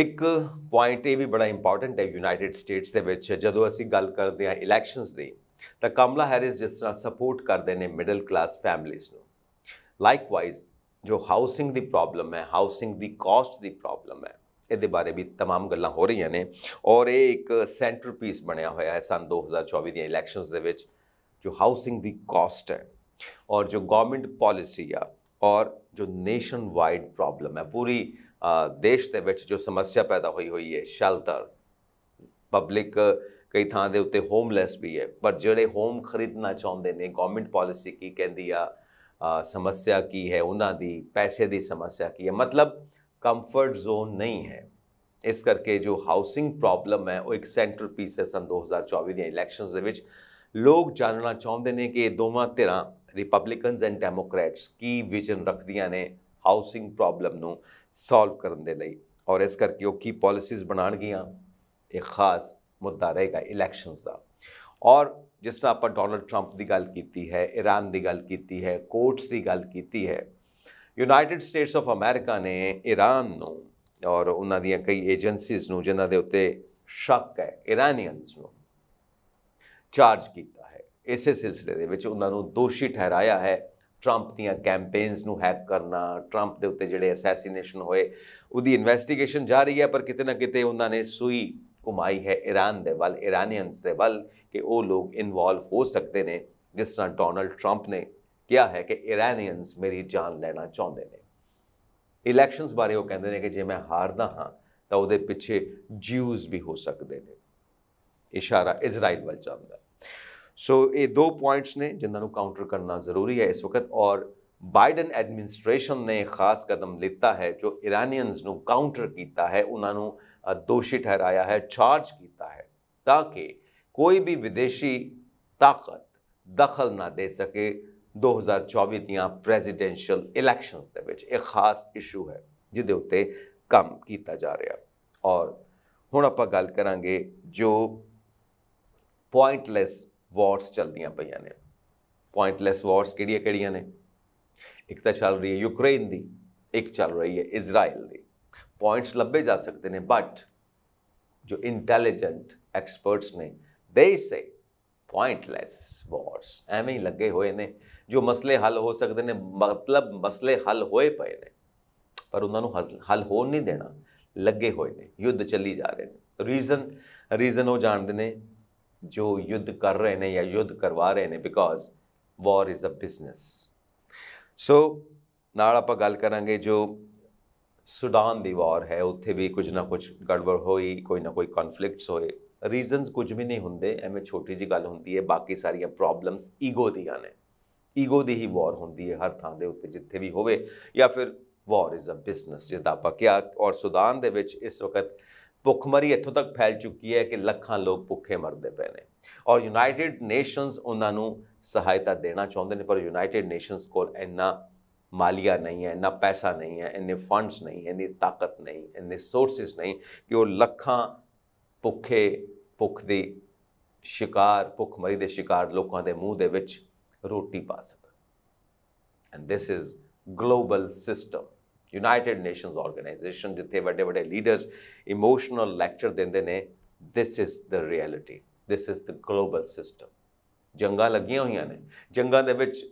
ਇੱਕ ਪੁਆਇੰਟ ਇਹ ਵੀ ਬੜਾ ਇੰਪੋਰਟੈਂਟ ਹੈ ਯੂਨਾਈਟਿਡ ਸਟੇਟਸ ਦੇ ਵਿੱਚ ਜਦੋਂ ਅਸੀਂ ਗੱਲ ਕਰਦੇ ਹਾਂ ਇਲੈਕਸ਼ਨਸ ਦੀ ਤਾਂ ਕਮਲਾ ਹੈਰਿਸ ਜਿਸ ਤਰ੍ਹਾਂ ਸਪੋਰਟ ਕਰਦੇ ਨੇ ਮਿਡਲ ਕਲਾਸ ਫੈਮਿਲੀਆਂ ਨੂੰ ਲਾਈਕਵਾਈਜ਼ ਜੋ ਹਾਊਸਿੰਗ ਦੀ ਪ੍ਰੋਬਲਮ ਹੈ ਹਾਊਸਿੰਗ ਦੀ ਕਾਸਟ ਦੀ ਪ੍ਰੋਬਲਮ ਹੈ ਇਹਦੇ ਬਾਰੇ ਵੀ तमाम ਗੱਲਾਂ ਹੋ ਰਹੀਆਂ ਨੇ ਔਰ ਇਹ ਇੱਕ ਸੈਂਟਰ ਪੀਸ ਬਣਿਆ ਹੋਇਆ ਹੈ ਸਨ 2024 ਦੀਆਂ ਇਲੈਕਸ਼ਨਸ ਦੇ ਵਿੱਚ ਜੋ ਹਾਊਸਿੰਗ ਦੀ ਕਾਸਟ ਹੈ ਔਰ ਜੋ ਗਵਰਨਮੈਂਟ ਪਾਲਿਸੀ ਆ ਔਰ ਜੋ ਨੇਸ਼ਨ ਵਾਈਡ ਪ੍ਰੋਬਲਮ ਹੈ ਪੂਰੀ ਦੇਸ਼ ਦੇ ਵਿੱਚ ਜੋ ਸਮੱਸਿਆ ਪੈਦਾ ਹੋਈ ਹੋਈ ਹੈ ਸ਼ੈਲਟਰ ਪਬਲਿਕ ਕਈ ਥਾਂ ਦੇ ਉੱਤੇ ਹੋਮਲੈਸ ਵੀ ਹੈ ਪਰ ਜਿਹੜੇ ਹੋਮ ਖਰੀਦਣਾ ਚਾਹੁੰਦੇ ਨੇ ਗਵਰਨਮੈਂਟ ਪਾਲਿਸੀ ਕੀ ਕਹਿੰਦੀ ਆ ਸਮੱਸਿਆ ਕੀ ਹੈ ਉਹਨਾਂ ਦੀ ਪੈਸੇ ਦੀ ਸਮੱਸਿਆ ਕੀ ਹੈ ਮਤਲਬ ਕੰਫਰਟ ਜ਼ੋਨ ਨਹੀਂ ਹੈ ਇਸ ਕਰਕੇ ਜੋ ਹਾਊਸਿੰਗ ਪ੍ਰੋਬਲਮ ਹੈ ਉਹ ਇੱਕ ਸੈਂਟਰ ਪੀਸ ਹੈ ਸਨ 2024 ਦੀਆਂ ਇਲੈਕਸ਼ਨਸ ਦੇ ਵਿੱਚ ਲੋਕ ਜਾਣਨਾ ਚਾਹੁੰਦੇ ਨੇ ਕਿ ਇਹ ਦੋਵਾਂ ਧਿਰਾਂ ਰਿਪਬਲਿਕਨਸ ਐਂਡ ਡੈਮੋਕ੍ਰੈਟਸ ਕੀ ਵਿਜ਼ਨ ਰੱਖਦੀਆਂ ਨੇ ਹਾਊਸਿੰਗ ਪ੍ਰੋਬਲਮ ਨੂੰ ਸੋਲਵ ਕਰਨ ਦੇ ਲਈ ਔਰ ਇਸ ਕਰਕੇ ਉਹ ਕੀ ਪਾਲਿਸੀਜ਼ ਬਣਾਣਗੀਆਂ ਇਹ ਖਾਸ ਮੁੱਦਾ ਰਹੇਗਾ ਇਲੈਕਸ਼ਨਸ ਦਾ ਔਰ ਜਿਸ ਤਰ੍ਹਾਂ ਆਪਾਂ ਡੋਨਲਡ 트ੰਪ ਦੀ ਗੱਲ ਕੀਤੀ ਹੈ ਈਰਾਨ ਦੀ ਗੱਲ ਕੀਤੀ ਹੈ ਕੋਰਟਸ ਦੀ ਗੱਲ ਕੀਤੀ ਹੈ ਯੂਨਾਈਟਿਡ ਸਟੇਟਸ ਆਫ ਅਮਰੀਕਾ ਨੇ ਈਰਾਨ ਨੂੰ ਔਰ ਉਹਨਾਂ ਦੀਆਂ ਕਈ ਏਜੰਸੀਜ਼ ਨੂੰ ਜਿਨ੍ਹਾਂ ਦੇ ਉੱਤੇ ਸ਼ੱਕ ਹੈ ਈਰਾਨੀਅਨਸ ਨੂੰ ਚਾਰਜ ਕੀਤਾ ਹੈ ਇਸੇ ਸਿਲਸਿਲੇ ਦੇ ਵਿੱਚ ਉਹਨਾਂ ਨੂੰ ਦੋਸ਼ੀ ਠਹਿਰਾਇਆ ਹੈ ਟਰੰਪ ਦੀਆਂ ਕੈਂਪੇਨਸ ਨੂੰ ਹੈਕ ਕਰਨਾ ਟਰੰਪ ਦੇ ਉੱਤੇ ਜਿਹੜੇ ਅਸੈਸੀਨੇਸ਼ਨ ਹੋਏ ਉਹਦੀ ਇਨਵੈਸਟੀਗੇਸ਼ਨ ਜਾ ਰਹੀ ਹੈ ਪਰ ਕਿਤੇ ਨਾ ਕਿਤੇ ਉਹਨਾਂ ਨੇ ਸੂਈ ਘੁਮਾਈ ਹੈ ਈਰਾਨ ਦੇ ਵੱਲ ਈਰਾਨੀਅਨਸ ਦੇ ਵੱਲ ਕਿ ਉਹ ਲੋਕ ਇਨਵੋਲਵ ਹੋ ਸਕਦੇ ਨੇ ਜਿਸ ਤਰ੍ਹਾਂ ਡੋਨਲਡ ਟਰੰਪ ਨੇ ਕਿਹਾ ਹੈ ਕਿ ਇਰਾਨੀਅਨਸ ਮੇਰੀ ਜਾਨ ਲੈਣਾ ਚਾਹੁੰਦੇ ਨੇ ਇਲੈਕਸ਼ਨਸ ਬਾਰੇ ਉਹ ਕਹਿੰਦੇ ਨੇ ਕਿ ਜੇ ਮੈਂ ਹਾਰਦਾ ਹਾਂ ਤਾਂ ਉਹਦੇ ਪਿੱਛੇ ਜਿਊਜ਼ ਵੀ ਹੋ ਸਕਦੇ ਨੇ ਇਸ਼ਾਰਾ ਇਜ਼ਰਾਈਲ ਵੱਲ ਜਾਂਦਾ ਸੋ ਇਹ ਦੋ ਪੁਆਇੰਟਸ ਨੇ ਜਿਨ੍ਹਾਂ ਨੂੰ ਕਾਊਂਟਰ ਕਰਨਾ ਜ਼ਰੂਰੀ ਹੈ ਇਸ ਵਕਤ ਔਰ ਬਾਈਡਨ ਐਡਮਿਨਿਸਟ੍ਰੇਸ਼ਨ ਨੇ ਖਾਸ ਕਦਮ ਲਿੱਤਾ ਹੈ ਜੋ ਇਰਾਨੀਅਨਸ ਨੂੰ ਕਾਊਂਟਰ ਕੀਤਾ ਹੈ ਉਹਨਾਂ ਨੂੰ ਦੋਸ਼ੀ ਠਹਿਰਾਇਆ ਹੈ ਚਾਰਜ ਕੀਤਾ ਹੈ ਤਾਂ ਕਿ ਕੋਈ ਵੀ ਵਿਦੇਸ਼ੀ ਤਾਕਤ ਦਖਲ ਨਾ ਦੇ ਸਕੇ 2024 ਦੀਆਂ ਪ੍ਰੈਜ਼ੀਡੈਂਸ਼ੀਅਲ ਇਲੈਕਸ਼ਨਸ ਦੇ ਵਿੱਚ ਇੱਕ ਖਾਸ ਇਸ਼ੂ ਹੈ ਜਿਹਦੇ ਉੱਤੇ ਕੰਮ ਕੀਤਾ ਜਾ ਰਿਹਾ ਔਰ ਹੁਣ ਆਪਾਂ ਗੱਲ ਕਰਾਂਗੇ ਜੋ ਪੁਆਇੰਟਲੈਸ ਵਾਰਸ ਚੱਲਦੀਆਂ ਪਈਆਂ ਨੇ ਪੁਆਇੰਟਲੈਸ ਵਾਰਸ ਕਿਹੜੀਆਂ-ਕਿਹੜੀਆਂ ਨੇ ਇੱਕ ਤਾਂ ਚੱਲ ਰਹੀ ਹੈ ਯੂਕਰੇਨ ਦੀ ਇੱਕ ਚੱਲ ਰਹੀ ਹੈ ਇਜ਼ਰਾਈਲ ਦੀ ਪੁਆਇੰਟਸ ਲੱਭੇ ਜਾ ਸਕਦੇ ਨੇ ਬਟ ਜੋ ਇੰਟੈਲੀਜੈਂਟ ਐਕਸਪਰਟਸ ਨੇ ਦੇ ਸੇ ਪੁਆਇੰਟਲੈਸ ਵਾਰਸ ਐਵੇਂ ਹੀ ਲੱਗੇ ਹੋਏ ਨੇ ਜੋ ਮਸਲੇ ਹੱਲ ਹੋ ਸਕਦੇ ਨੇ ਮਤਲਬ ਮਸਲੇ ਹੱਲ ਹੋਏ ਪਏ ਨੇ ਪਰ ਉਹਨਾਂ ਨੂੰ ਹੱਲ ਹੋਣ ਨਹੀਂ ਦੇਣਾ ਲੱਗੇ ਹੋਏ ਨੇ ਯੁੱਧ ਚੱਲੀ ਜਾ ਰਹੇ ਨੇ ਰੀਜ਼ਨ ਰੀਜ਼ਨ ਉਹ ਜਾਣਦੇ ਨੇ ਜੋ ਯੁੱਧ ਕਰ ਰਹੇ ਨੇ ਜਾਂ ਯੁੱਧ ਕਰਵਾ ਰਹੇ ਨੇ because war is a business so ਨਾਲ ਆਪਾਂ ਗੱਲ ਕਰਾਂਗੇ ਜੋ ਸੁਡਾਨ ਦੀ ਵਾਰ ਹੈ ਉੱਥੇ ਵੀ ਕੁਝ ਨਾ ਕੁਝ ਗੜਬੜ ਹੋਈ ਕੋਈ ਨਾ ਕੋਈ ਕਨਫਲਿਕਟਸ ਹੋਏ ਰੀਜ਼ਨਸ ਕੁਝ ਵੀ ਨਹੀਂ ਹੁੰਦੇ ਐਵੇਂ ਛੋਟੀ ਜੀ ਗੱਲ ਹੁੰਦੀ ਹੈ ਬਾਕੀ ਸਾਰੀਆਂ ਪ੍ਰੋਬਲਮਸ ਈਗੋ ਦੀਆਂ ਨੇ ਈਗੋ ਦੀ ਹੀ ਵਾਰ ਹੁੰਦੀ ਹੈ ਹਰ ਥਾਂ ਦੇ ਉੱਤੇ ਜਿੱਥੇ ਵੀ ਹੋਵੇ ਜਾਂ ਫਿਰ ਵਾਰ ਇਜ਼ ਅ ਬਿਜ਼ਨਸ ਜਿਹਦਾ ਆਪਾਂ ਕਿਹਾ ਔਰ ਸੁਦਾਨ ਦੇ ਵਿੱਚ ਇਸ ਵਕਤ ਭੁੱਖਮਰੀ ਇੱਥੋਂ ਤੱਕ ਫੈਲ ਚੁੱਕੀ ਹੈ ਕਿ ਲੱਖਾਂ ਲੋਕ ਭੁੱਖੇ ਮਰਦੇ ਪਏ ਨੇ ਔਰ ਯੂਨਾਈਟਿਡ ਨੇਸ਼ਨਸ ਉਹਨਾਂ ਨੂੰ ਸਹਾਇਤਾ ਦੇਣਾ ਚਾਹੁੰਦੇ ਨੇ ਪਰ ਯੂਨਾਈਟਿਡ ਨੇਸ਼ਨਸ ਕੋਲ ਇੰਨਾ ਮਾਲੀਆ ਨਹੀਂ ਹੈ ਇੰਨਾ ਪੈਸਾ ਨਹੀਂ ਹੈ ਇੰਨੇ ਫੰਡਸ ਨਹੀਂ ਹੈ ਇੰਨੀ ਤਾਕਤ ਨਹੀਂ ਇੰਨੇ ਸੋਰਸਸ ਨਹੀਂ ਕਿ ਉਹ ਲੱਖਾਂ ਭੁੱਖੇ ਭੁੱਖ ਦੀ ਸ਼ਿਕਾਰ ਭੁੱਖਮਰੀ ਦੇ ਸ਼ਿਕਾਰ ਲੋਕਾਂ ਦੇ ਮੂੰਹ ਦੇ ਵਿੱਚ ਰੋਟੀ ਪਾ ਸਕਣ and this is global system United Nations organisation ਜਿੱਥੇ ਵੱਡੇ ਵੱਡੇ ਲੀਡਰਸ ਇਮੋਸ਼ਨਲ ਲੈਕਚਰ ਦਿੰਦੇ ਨੇ this is the reality this is the global system ਜੰਗਾਂ ਲੱਗੀਆਂ ਹੋਈਆਂ ਨੇ ਜੰਗਾਂ ਦੇ ਵਿੱਚ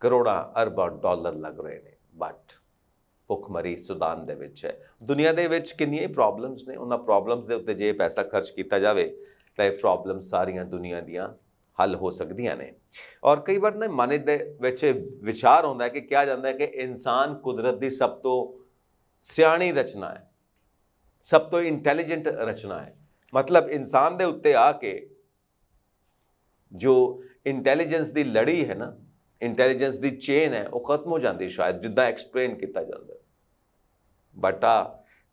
ਕਰੋੜਾਂ ਅਰਬਾਂ ਡਾਲਰ ਲੱਗ ਰਹੇ ਨੇ ਬਟ ਭੁੱਖਮਰੀ ਸੁਦਾਨ ਦੇ ਵਿੱਚ ਹੈ ਦੁਨੀਆ ਦੇ ਵਿੱਚ ਕਿੰਨੀਆਂ ਹੀ ਪ੍ਰੋਬਲਮਸ ਨੇ ਉਹਨਾਂ ਪ੍ਰੋਬਲਮਸ ਦੇ ਉੱਤੇ ਜੇ ਪੈਸਾ ਖਰਚ ਕੀਤਾ ਜਾਵੇ ਤਾਂ ਇਹ ਪ੍ਰੋਬਲਮ ਸਾਰੀਆਂ ਦੁਨੀਆ ਦੀਆਂ ਹੱਲ ਹੋ ਸਕਦੀਆਂ ਨੇ ਔਰ ਕਈ ਵਾਰ ਨਾ ਮਨ ਦੇ ਵਿੱਚ ਵਿਚਾਰ ਹੁੰਦਾ ਹੈ ਕਿ ਕਿਹਾ ਜਾਂਦਾ ਹੈ ਕਿ ਇਨਸਾਨ ਕੁਦਰਤ ਦੀ ਸਭ ਤੋਂ ਸਿਆਣੀ ਰਚਨਾ ਹੈ ਸਭ ਤੋਂ ਇੰਟੈਲੀਜੈਂਟ ਰਚਨਾ ਹੈ ਮਤਲਬ ਇਨਸਾਨ ਦੇ ਉੱਤੇ ਆ ਕੇ ਜੋ ਇੰਟੈਲੀਜੈਂਸ ਦੀ ਲੜੀ ਹੈ ਨਾ ਇੰਟੈਲੀਜੈਂਸ ਦੀ ਚੇਨ ਹੈ ਉਹ ਖਤਮ ਹੋ ਜਾਂਦੀ ਸ਼ਾਇਦ ਜਿੱਦਾਂ ਐਕਸਪਲੇਨ ਕੀਤਾ ਜਾਂਦਾ ਬਟਾ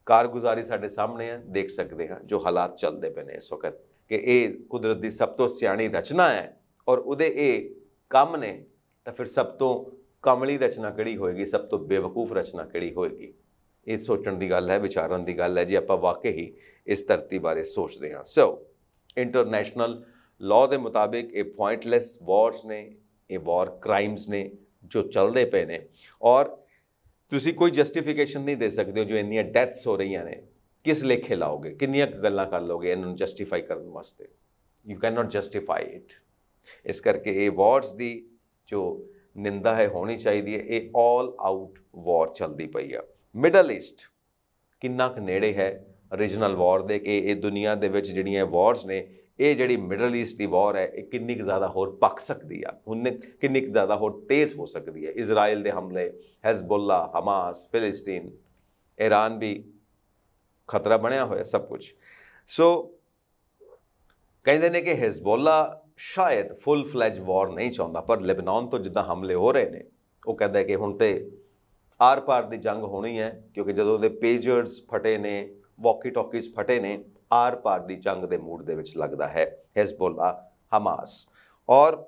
ਕਾਰਗੁਜ਼ਾਰੀ ਸਾਡੇ ਸਾਹਮਣੇ ਹੈ ਦੇਖ ਸਕਦੇ ਹਾਂ ਜੋ ਹਾਲਾਤ ਚੱਲਦੇ ਪਏ ਨੇ ਇਸ ਵਕਤ ਕਿ ਇਹ ਕੁਦਰਤ ਦੀ ਸਭ ਤੋਂ ਸਿਆਣੀ ਰਚਨਾ ਹੈ ਔਰ ਉਹਦੇ ਇਹ ਕੰਮ ਨੇ ਤਾਂ ਫਿਰ ਸਭ ਤੋਂ ਕਮਲੀ ਰਚਨਾ ਕਿਹੜੀ ਹੋਏਗੀ ਸਭ ਤੋਂ ਬੇਵਕੂਫ ਰਚਨਾ ਕਿਹੜੀ ਹੋਏਗੀ ਇਹ ਸੋਚਣ ਦੀ ਗੱਲ ਹੈ ਵਿਚਾਰਨ ਦੀ ਗੱਲ ਹੈ ਜੀ ਆਪਾਂ ਵਾਕਈ ਹੀ ਇਸ ਧਰਤੀ ਬਾਰੇ ਸੋਚਦੇ ਹਾਂ ਸੋ ਇੰਟਰਨੈਸ਼ਨਲ ਲਾਅ ਦੇ ਮੁਤਾਬਿਕ ਇਹ ਪੁਆਇੰਟਲੈਸ ਵਾਰਸ ਨੇ ਇਹ ਵਾਰ ਕ੍ਰਾਈਮਸ ਨੇ ਜੋ ਚੱਲਦੇ ਪਏ ਨੇ ਔਰ ਤੁਸੀਂ ਕੋਈ ਜਸਟੀਫਿਕੇਸ਼ਨ ਨਹੀਂ ਦੇ ਸਕਦੇ ਹੋ ਜੋ ਇੰਨੀਆਂ ਡੈਥਸ ਹੋ ਰਹੀਆਂ ਨੇ ਕਿਸ ਲੇਖੇ ਲਾਓਗੇ ਕਿੰਨੀਆਂ ਗੱਲਾਂ ਕਰ ਲੋਗੇ ਇਹਨਾਂ ਨੂੰ ਜਸਟੀਫਾਈ ਕਰਨ ਵਾਸਤੇ you can not justify it ਇਸ ਕਰਕੇ ਇਹ ਵਾਰਸ ਦੀ ਜੋ ਨਿੰਦਾ ਹੈ ਹੋਣੀ ਚਾਹੀਦੀ ਹੈ ਇਹ 올 ਆਊਟ ਵਾਰ ਚੱਲਦੀ ਪਈ ਆ ਮਿਡਲ ਈਸਟ ਕਿੰਨਾ ਕੁ ਨੇੜੇ ਹੈ ਰੀਜਨਲ ਵਾਰ ਦੇ ਕਿ ਇਹ ਦੁਨੀਆ ਦੇ ਵਿੱਚ ਜਿਹੜੀਆਂ ਵਾਰਸ ਨੇ ਇਹ ਜਿਹੜੀ ਮਿਡਲ ਈਸਟ ਦੀ ਵਾਰ ਹੈ ਇਹ ਕਿੰਨੀ ਕੁ ਜ਼ਿਆਦਾ ਹੋਰ ਪੱਕ ਸਕਦੀ ਆ ਹੁਣ ਕਿੰਨੀ ਕੁ ਜ਼ਿਆਦਾ ਹੋਰ ਤੇਜ਼ ਹੋ ਸਕਦੀ ਹੈ ਇਜ਼ਰਾਈਲ ਦੇ ਹਮਲੇ ਹਜ਼ਬੁੱਲਾ ਹਮਾਸ ਫਿਲਿਸਤੀਨ ਈਰਾਨ ਵੀ ਖਤਰਾ ਬਣਿਆ ਹੋਇਆ ਸਭ ਕੁਝ ਸੋ ਕਹਿੰਦੇ ਨੇ ਕਿ ਹਿਜ਼ਬੋਲਾ ਸ਼ਾਇਦ ਫੁੱਲ ਫਲੇਜ ਵਾਰ ਨਹੀਂ ਚਾਹੁੰਦਾ ਪਰ ਲਿਬਨਾਨ ਤੋਂ ਜਿੱਦਾਂ ਹਮਲੇ ਹੋ ਰਹੇ ਨੇ ਉਹ ਕਹਿੰਦਾ ਕਿ ਹੁਣ ਤੇ ਆਰ-ਪਾਰ ਦੀ ਜੰਗ ਹੋਣੀ ਹੈ ਕਿਉਂਕਿ ਜਦੋਂ ਦੇ ਪੇਜਰਸ ਫਟੇ ਨੇ ਵਾਕੀ ਟਾਕੀਜ਼ ਫਟੇ ਨੇ ਆਰ-ਪਾਰ ਦੀ ਜੰਗ ਦੇ ਮੂਡ ਦੇ ਵਿੱਚ ਲੱਗਦਾ ਹੈ ਹਿਜ਼ਬੋਲਾ ਹਮਾਸ ਔਰ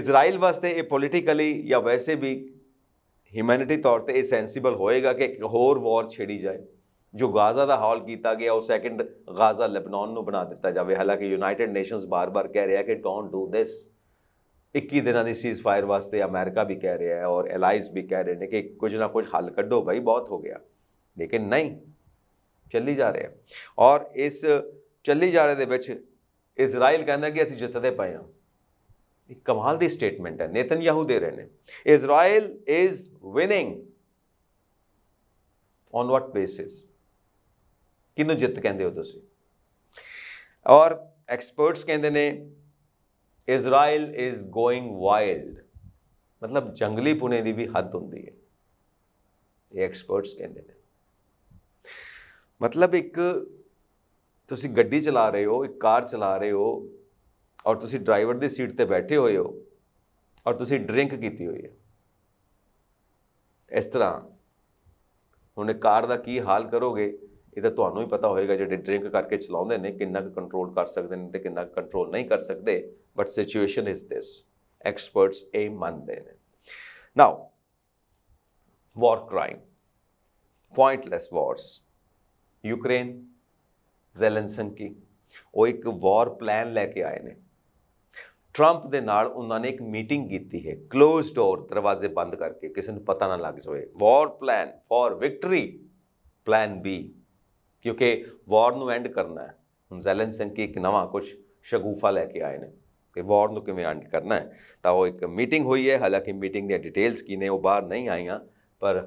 ਇਜ਼ਰਾਈਲ ਵਾਸਤੇ ਇਹ ਪੋਲਿਟਿਕਲੀ ਜਾਂ ਵੈਸੇ ਵੀ ਹਿਊਮੈਨਿਟੀ ਤੌਰ ਤੇ ਇਹ ਸੈਂਸੀਬਲ ਹੋਏਗਾ ਕਿ ਇੱਕ ਹੋਰ ਵਾਰ ਛੇੜੀ ਜਾਏ ਜੋ ਗਾਜ਼ਾ ਦਾ ਹਾਲ ਕੀਤਾ ਗਿਆ ਉਹ ਸੈਕੰਡ ਗਾਜ਼ਾ ਲੈਬਨਾਨ ਨੂੰ ਬਣਾ ਦਿੱਤਾ ਜਾਵੇ ਹਾਲਾਂਕਿ ਯੂਨਾਈਟਿਡ ਨੇਸ਼ਨਸ ਬਾਰ-ਬਾਰ ਕਹਿ ਰਿਹਾ ਕਿ ਡੋਨਟ ਡੂ ਥਿਸ 21 ਦਿਨਾਂ ਦੀ ਸੀਜ਼ ਫਾਇਰ ਵਾਸਤੇ ਅਮਰੀਕਾ ਵੀ ਕਹਿ ਰਿਹਾ ਹੈ ਔਰ ਐਲਾਈਜ਼ ਵੀ ਕਹਿ ਰਹੇ ਨੇ ਕਿ ਕੁਝ ਨਾ ਕੁਝ ਹੱਲ ਕੱਢੋ ਭਾਈ ਬਹੁਤ ਹੋ ਗਿਆ ਲੇਕਿਨ ਨਹੀਂ ਚੱਲੀ ਜਾ ਰਿਹਾ ਔਰ ਇਸ ਚੱਲੀ ਜਾ ਰਹੇ ਦੇ ਵਿੱਚ ਇਜ਼ਰਾਈਲ ਕਹਿੰਦਾ ਕਿ ਅਸੀਂ ਜਿੱਤਦੇ ਪਏ ਹਾਂ ਇੱਕ ਕਮਾਲ ਦੀ ਸਟੇਟਮੈਂਟ ਹੈ ਨੇਤਨ ਯਾਹੂ ਦੇ ਰਹੇ ਨੇ Israel is winning on what basis ਕਿਹਨੂੰ ਜਿੱਤ ਕਹਿੰਦੇ ਹੋ ਤੁਸੀਂ ਔਰ ਐਕਸਪਰਟਸ ਕਹਿੰਦੇ ਨੇ ਇਜ਼ਰਾਈਲ ਇਜ਼ ਗੋਇੰਗ ਵਾਈਲਡ ਮਤਲਬ ਜੰਗਲੀ ਪੁਨੇ ਦੀ ਵੀ ਹੱਦ ਹੁੰਦੀ ਹੈ ਇਹ ਐਕਸਪਰਟਸ ਕਹਿੰਦੇ ਨੇ ਮਤਲਬ ਇੱਕ ਤੁਸੀਂ ਗੱਡੀ ਚਲਾ ਰਹੇ ਹੋ ਇੱਕ ਕਾਰ ਚਲਾ ਰਹੇ ਹੋ ਔਰ ਤੁਸੀਂ ਡਰਾਈਵਰ ਦੀ ਸੀਟ ਤੇ ਬੈਠੇ ਹੋਏ ਹੋ ਔਰ ਤੁਸੀਂ ਡਰਿੰਕ ਕੀਤੀ ਹੋਈ ਹੈ ਇਸ ਤਰ੍ਹਾਂ ਹੁਣ ਕਾਰ ਦਾ ਕੀ ਹਾਲ ਕਰੋਗੇ ਇਹ ਤਾਂ ਤੁਹਾਨੂੰ ਹੀ ਪਤਾ ਹੋਏਗਾ ਜਿਹੜੇ ਡਰਿੰਕ ਕਰਕੇ ਚਲਾਉਂਦੇ ਨੇ ਕਿੰਨਾ ਕੁ ਕੰਟਰੋਲ ਕਰ ਸਕਦੇ ਨੇ ਤੇ ਕਿੰਨਾ ਕੁ ਕੰਟਰੋਲ ਨਹੀਂ ਕਰ ਸਕਦੇ but situation is this experts ਇਹ ਮੰਨਦੇ ਨੇ ਨਾਓ ਕ੍ਰਾਈਮ ਪੁਆਇੰਟਲੈਸ ਵਾਰਸ ਯੂਕਰੇਨ ਜ਼ੈਲੈਂਸਨ ਕੀ ਉਹ ਇੱਕ ਵਾਰ ਪਲਾਨ ਲੈ ਕੇ ਆਏ ਨੇ 트럼ਪ ਦੇ ਨਾਲ ਉਹਨਾਂ ਨੇ ਇੱਕ ਮੀਟਿੰਗ ਕੀਤੀ ਹੈ ক্লোਜ਼ਡ ਡੋਰ ਦਰਵਾਜ਼ੇ ਬੰਦ ਕਰਕੇ ਕਿਸੇ ਨੂੰ ਪਤਾ ਨਾ ਲੱਗ ਜਾਵੇ war plan for victory plan B ਕਿਉਂਕਿ ਵਾਰ ਨੂੰ ਐਂਡ ਕਰਨਾ ਹੈ ਹੁਣ ਜ਼ੈਲੈਂਸਕੀ ਇੱਕ ਨਵਾਂ ਕੁਝ ਸ਼ਗੂਫਾ ਲੈ ਕੇ ਆਏ ਨੇ ਕਿ ਵਾਰ ਨੂੰ ਕਿਵੇਂ ਐਂਡ ਕਰਨਾ ਹੈ ਤਾਂ ਉਹ ਇੱਕ ਮੀਟਿੰਗ ਹੋਈ ਹੈ ਹਾਲਾਂਕਿ ਮੀਟਿੰਗ ਦੀਆਂ ਡਿਟੇਲਸ ਕੀ ਨੇ ਉਹ ਬਾਹਰ ਨਹੀਂ ਆਈਆਂ ਪਰ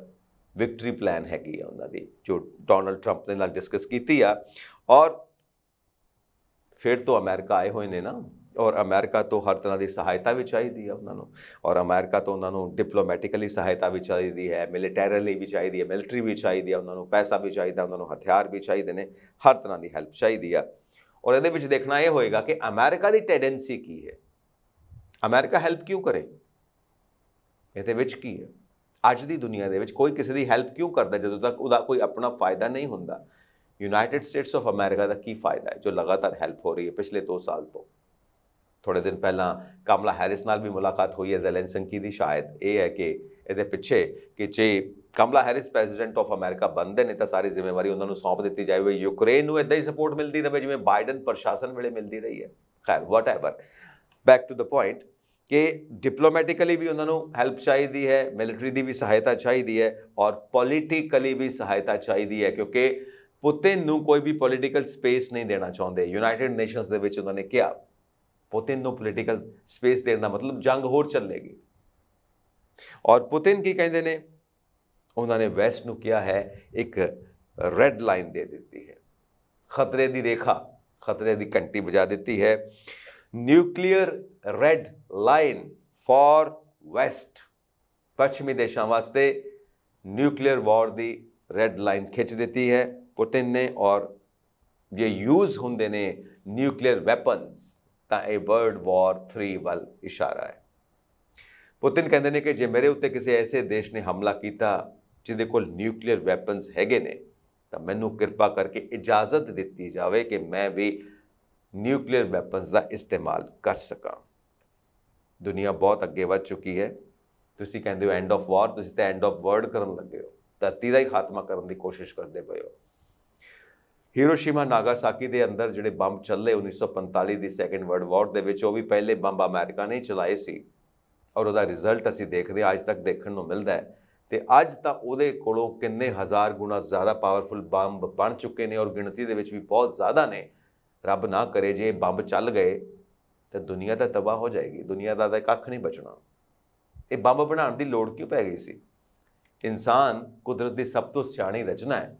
ਵਿਕਟਰੀ ਪਲਾਨ ਹੈਗੀ ਆ ਉਹਨਾਂ ਦੀ ਜੋ ਡੋਨਲਡ 트ੰਪ ਨੇ ਨਾਲ ਡਿਸਕਸ ਕੀਤੀ ਆ ਔਰ ਫਿਰ ਤੋਂ ਅਮਰੀਕਾ ਆਏ ਹੋਏ ਨੇ ਨਾ ਔਰ ਅਮਰੀਕਾ ਤੋਂ ਹਰ ਤਰ੍ਹਾਂ ਦੀ ਸਹਾਇਤਾ ਵੀ ਚਾਹੀਦੀ ਹੈ ਉਹਨਾਂ ਨੂੰ ਔਰ ਅਮਰੀਕਾ ਤੋਂ ਉਹਨਾਂ ਨੂੰ ਡਿਪਲੋਮੈਟਿਕਲੀ ਸਹਾਇਤਾ ਵੀ ਚਾਹੀਦੀ ਹੈ ਮਿਲਟਰੀਲੀ ਵੀ ਚਾਹੀਦੀ ਹੈ ਮਿਲਟਰੀ ਵੀ ਚਾਹੀਦੀ ਹੈ ਉਹਨਾਂ ਨੂੰ ਪੈਸਾ ਵੀ ਚਾਹੀਦਾ ਉਹਨਾਂ ਨੂੰ ਹਥਿਆਰ ਵੀ ਚਾਹੀਦੇ ਨੇ ਹਰ ਤਰ੍ਹਾਂ ਦੀ ਹੈਲਪ ਚਾਹੀਦੀ ਆ ਔਰ ਇਹਦੇ ਵਿੱਚ ਦੇਖਣਾ ਇਹ ਹੋਏਗਾ ਕਿ ਅਮਰੀਕਾ ਦੀ ਟੈਂਡੈਂਸੀ ਕੀ ਹੈ ਅਮਰੀਕਾ ਹੈਲਪ ਕਿਉਂ ਕਰੇ ਇਹਦੇ ਵਿੱਚ ਕੀ ਹੈ ਅੱਜ ਦੀ ਦੁਨੀਆ ਦੇ ਵਿੱਚ ਕੋਈ ਕਿਸੇ ਦੀ ਹੈਲਪ ਕਿਉਂ ਕਰਦਾ ਜਦੋਂ ਤੱਕ ਉਹਦਾ ਕੋਈ ਆਪਣਾ ਫਾਇਦਾ ਨਹੀਂ ਹੁੰਦਾ ਯੂਨਾਈਟਿਡ ਸਟੇਟਸ ਆਫ ਅਮਰੀਕਾ ਦਾ ਕੀ ਫਾਇਦਾ ਹੈ ਜੋ ਲਗਾਤਾਰ ਹੈਲਪ ਹੋ ਰਹੀ ਹੈ ਪਿਛਲੇ 2 ਸਾਲ ਤੋਂ ਥੋੜੇ ਦਿਨ ਪਹਿਲਾਂ ਕਮਲਾ ਹੈਰਿਸ ਨਾਲ ਵੀ ਮੁਲਾਕਾਤ ਹੋਈ ਹੈ ਜ਼ੈਲੈਂਸਕੀ ਦੀ ਸ਼ਾਇਦ ਇਹ ਹੈ ਕਿ ਇਹਦੇ ਪਿੱਛੇ ਕਿ ਜੇ Kamala Harris president of America ਬੰਦੇ ਨੇ ਤਾਂ ਸਾਰੀ ਜ਼ਿੰਮੇਵਾਰੀ ਉਹਨਾਂ ਨੂੰ ਸੌਂਪ ਦਿੱਤੀ ਜਾਵੇ ਯੂਕਰੇਨ ਨੂੰ ਇਦਾਂ ਹੀ ਸਪੋਰਟ ਮਿਲਦੀ ਰਹੇ ਜਿਵੇਂ ਬਾਈਡਨ ਪ੍ਰਸ਼ਾਸਨ ਵੇਲੇ ਮਿਲਦੀ ਰਹੀ ਹੈ ਖੈਰ whatever back to the point ਕਿ ਡਿਪਲੋਮੈਟਿਕਲੀ ਵੀ ਉਹਨਾਂ ਨੂੰ ਹੈਲਪ ਚਾਹੀਦੀ ਹੈ ਮਿਲਟਰੀ ਦੀ ਵੀ ਸਹਾਇਤਾ ਚਾਹੀਦੀ ਹੈ ਔਰ ਪੋਲੀਟੀਕਲੀ ਵੀ ਸਹਾਇਤਾ ਚਾਹੀਦੀ ਹੈ ਕਿਉਂਕਿ ਪੁਤਿਨ ਨੂੰ ਕੋਈ ਵੀ ਪੋਲੀਟੀਕਲ ਸਪੇਸ ਨਹੀਂ ਦੇਣਾ ਚਾਹੁੰਦੇ ਯੂਨਾਈਟਿਡ ਨੇਸ਼ਨਸ ਦੇ ਵਿੱਚ ਉਹਨਾਂ ਨੇ ਕਿਹਾ پوتین نو پولیٹیکل سپیس دینا مطلب جنگ ہور چل لے گی اور پوتین کی کہیں دینے انہوں نے ویسٹ نو کیا ہے ایک ریڈ لائن دے دیتی ہے خطرے دی ریکھا خطرے دی کنٹی بجا دیتی ہے nuclear red line for west پچھمی دیشوں واسطے نیوکلیئر وار دی ریڈ لائن کھچ دیتی ہے پوتین نے اور یہ یوز ہوں نے نیوکلیئر ویپنز ਤਾਂ ਇਹ ਵਰਲਡ ਵਾਰ 3 ਵੱਲ ਇਸ਼ਾਰਾ ਹੈ ਪੁਤਿਨ ਕਹਿੰਦੇ ਨੇ ਕਿ ਜੇ ਮੇਰੇ ਉੱਤੇ ਕਿਸੇ ਐਸੇ ਦੇਸ਼ ਨੇ ਹਮਲਾ ਕੀਤਾ ਜਿਹਦੇ ਕੋਲ ਨਿਊਕਲੀਅਰ ਵੈਪਨਸ ਹੈਗੇ ਨੇ ਤਾਂ ਮੈਨੂੰ ਕਿਰਪਾ ਕਰਕੇ ਇਜਾਜ਼ਤ ਦਿੱਤੀ ਜਾਵੇ ਕਿ ਮੈਂ ਵੀ ਨਿਊਕਲੀਅਰ ਵੈਪਨਸ ਦਾ ਇਸਤੇਮਾਲ ਕਰ ਸਕਾਂ ਦੁਨੀਆ ਬਹੁਤ ਅੱਗੇ ਵੱਧ ਚੁੱਕੀ ਹੈ ਤੁਸੀਂ ਕਹਿੰਦੇ ਹੋ ਐਂਡ ਆਫ ਵਾਰ ਤੁਸੀਂ ਤਾਂ ਐਂਡ ਆਫ ਵਰਲਡ ਕਰਨ ਲੱਗੇ ਹੋ ਧਰਤੀ ਦਾ ਹੀ ਖਾਤਮਾ ਕਰਨ ਦੀ ਕੋਸ਼ਿਸ਼ ਕਰਦੇ ਪਏ ਹੋ ਹੀਰੋਸ਼ੀਮਾ ਨਾਗਾਸਾਕੀ ਦੇ ਅੰਦਰ ਜਿਹੜੇ ਬੰਬ ਚੱਲੇ 1945 ਦੀ ਸੈਕੰਡ ਵਰਲਡ ਵਾਰ ਦੇ ਵਿੱਚ ਉਹ ਵੀ ਪਹਿਲੇ ਬੰਬ ਅਮਰੀਕਾ ਨੇ ਚਲਾਏ ਸੀ ਔਰ ਉਹਦਾ ਰਿਜ਼ਲਟ ਅਸੀਂ ਦੇਖਦੇ ਅੱਜ ਤੱਕ ਦੇਖਣ ਨੂੰ ਮਿਲਦਾ ਹੈ ਤੇ ਅੱਜ ਤਾਂ ਉਹਦੇ ਕੋਲੋਂ ਕਿੰਨੇ ਹਜ਼ਾਰ ਗੁਣਾ ਜ਼ਿਆਦਾ ਪਾਵਰਫੁਲ ਬੰਬ ਬਣ ਚੁੱਕੇ ਨੇ ਔਰ ਗਿਣਤੀ ਦੇ ਵਿੱਚ ਵੀ ਬਹੁਤ ਜ਼ਿਆਦਾ ਨੇ ਰੱਬ ਨਾ ਕਰੇ ਜੇ ਬੰਬ ਚੱਲ ਗਏ ਤਾਂ ਦੁਨੀਆ ਤਾਂ ਤਬਾਹ ਹੋ ਜਾਏਗੀ ਦੁਨੀਆ ਦਾ ਤਾਂ ਕੱਖ ਨਹੀਂ ਬਚਣਾ ਇਹ ਬੰਬ ਬਣਾਉਣ ਦੀ ਲੋੜ ਕਿਉਂ ਪੈ ਗਈ ਸੀ ਇਨਸਾਨ ਕੁਦਰਤ ਦੀ ਸਭ ਤੋਂ ਸਿਆਣੀ ਰਚਨਾ ਹੈ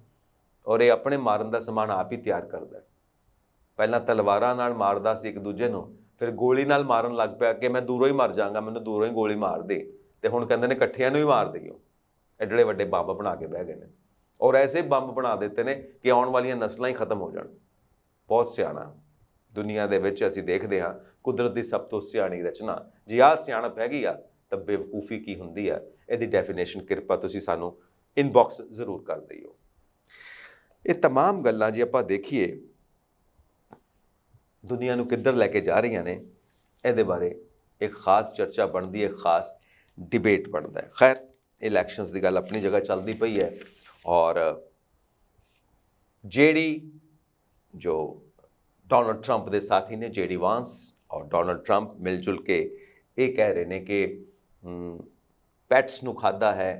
ਔਰ ਇਹ ਆਪਣੇ ਮਾਰਨ ਦਾ ਸਮਾਨ ਆਪ ਹੀ ਤਿਆਰ ਕਰਦਾ ਹੈ ਪਹਿਲਾਂ ਤਲਵਾਰਾਂ ਨਾਲ ਮਾਰਦਾ ਸੀ ਇੱਕ ਦੂਜੇ ਨੂੰ ਫਿਰ ਗੋਲੀ ਨਾਲ ਮਾਰਨ ਲੱਗ ਪਿਆ ਕਿ ਮੈਂ ਦੂਰੋਂ ਹੀ ਮਰ ਜਾਗਾ ਮੈਨੂੰ ਦੂਰੋਂ ਹੀ ਗੋਲੀ ਮਾਰ ਦੇ ਤੇ ਹੁਣ ਕਹਿੰਦੇ ਨੇ ਇਕੱਠਿਆਂ ਨੂੰ ਹੀ ਮਾਰ ਦਿਓ ਐਡੇ ਵੱਡੇ ਬੰਬ ਬਣਾ ਕੇ ਬਹਿ ਗਏ ਨੇ ਔਰ ਐਸੇ ਬੰਬ ਬਣਾ ਦਿੱਤੇ ਨੇ ਕਿ ਆਉਣ ਵਾਲੀਆਂ ਨਸਲਾਂ ਹੀ ਖਤਮ ਹੋ ਜਾਣ ਬਹੁਤ ਸਿਆਣਾ ਦੁਨੀਆ ਦੇ ਵਿੱਚ ਅਸੀਂ ਦੇਖਦੇ ਹਾਂ ਕੁਦਰਤ ਦੀ ਸਭ ਤੋਂ ਸਿਆਣੀ ਰਚਨਾ ਜੇ ਆ ਪੈ ਗਈ ਆ ਤਾਂ ਬੇਵਕੂਫੀ ਕੀ ਹੁੰਦੀ ਆ ਇਹਦੀ ਡੈਫੀਨੇਸ਼ਨ ਕਿਰਪਾ ਤੁਸੀਂ ਸਾਨੂੰ ਇਨਬਾਕਸ ਜ਼ਰੂਰ ਕਰ ਦਿਓ ਇਹ तमाम ਗੱਲਾਂ ਜੇ ਆਪਾਂ ਦੇਖੀਏ ਦੁਨੀਆ ਨੂੰ ਕਿੱਧਰ ਲੈ ਕੇ ਜਾ ਰਹੀਆਂ ਨੇ ਇਹਦੇ ਬਾਰੇ ਇੱਕ ਖਾਸ ਚਰਚਾ ਬਣਦੀ ਹੈ ਖਾਸ ਡਿਬੇਟ ਬਣਦਾ ਹੈ ਖੈਰ ਇਲੈਕਸ਼ਨਸ ਦੀ ਗੱਲ ਆਪਣੀ ਜਗ੍ਹਾ ਚੱਲਦੀ ਪਈ ਹੈ ਔਰ ਜਿਹੜੀ ਜੋ ਡੋਨਲਡ 트ੰਪ ਦੇ ਸਾਥੀ ਨੇ ਜੇਡੀ ਵਾਂਸ ਔਰ ਡੋਨਲਡ 트ੰਪ ਮਿਲ ਜੁਲ ਕੇ ਇਹ ਕਹਿ ਰਹੇ ਨੇ ਕਿ ਪੈਟਸ ਨੂੰ ਖਾਦਾ ਹੈ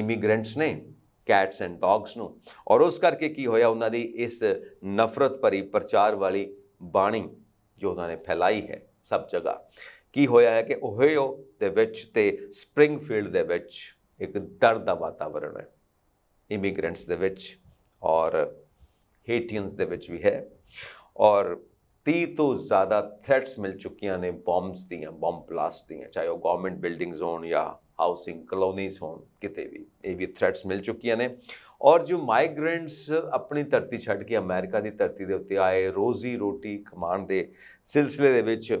ਇਮੀਗ੍ਰੈਂਟਸ ਨੇ ਕੈਟਸ ਐਂਡ ਡੌਗਸ ਨੂੰ ਔਰ ਉਸ ਕਰਕੇ ਕੀ ਹੋਇਆ ਉਹਨਾਂ ਦੀ ਇਸ ਨਫ਼ਰਤ ਭਰੀ ਪ੍ਰਚਾਰ ਵਾਲੀ ਬਾਣੀ ਜੋ ਉਹਨਾਂ ਨੇ ਫੈਲਾਈ ਹੈ ਸਭ ਜਗ੍ਹਾ ਕੀ ਹੋਇਆ ਹੈ ਕਿ ਓਹੀਓ ਦੇ ਵਿੱਚ ਤੇ ਸਪ੍ਰਿੰਗਫੀਲਡ ਦੇ ਵਿੱਚ ਇੱਕ ਦਰਦ ਦਾ ਵਾਤਾਵਰਣ ਹੈ ਇਮੀਗ੍ਰੈਂਟਸ ਦੇ ਵਿੱਚ ਔਰ ਹੇਟੀਅਨਸ ਦੇ ਵਿੱਚ ਵੀ ਹੈ ਔਰ 30 ਤੋਂ ਜ਼ਿਆਦਾ ਥ੍ਰੈਟਸ ਮਿਲ ਚੁੱਕੀਆਂ ਨੇ ਬੰਬਸ ਦੀਆਂ ਬੰਬ ਬਲਾਸਟ ਦੀਆਂ ਚਾਹੇ ਉਹ ਗਵਰਨਮੈਂਟ ਬਿਲਡਿੰਗਸ ਹੋਣ ਜਾਂ ਹਾਊਸਿੰਗ ਕਲੋਨੀਜ਼ ਹੋਣ ਕਿਤੇ ਵੀ ਇਹ ਵੀ ਥ੍ਰੈਟਸ ਮਿਲ ਚੁੱਕੀਆਂ ਨੇ ਔਰ ਜੋ ਮਾਈਗ੍ਰੈਂਟਸ ਆਪਣੀ ਧਰਤੀ ਛੱਡ ਕੇ ਅਮਰੀਕਾ ਦੀ ਧਰਤੀ ਦੇ ਉੱਤੇ ਆਏ ਰੋਜ਼ੀ ਰੋਟੀ ਕਮਾਉਣ ਦੇ ਸਿਲਸਿਲੇ ਦੇ ਵਿੱਚ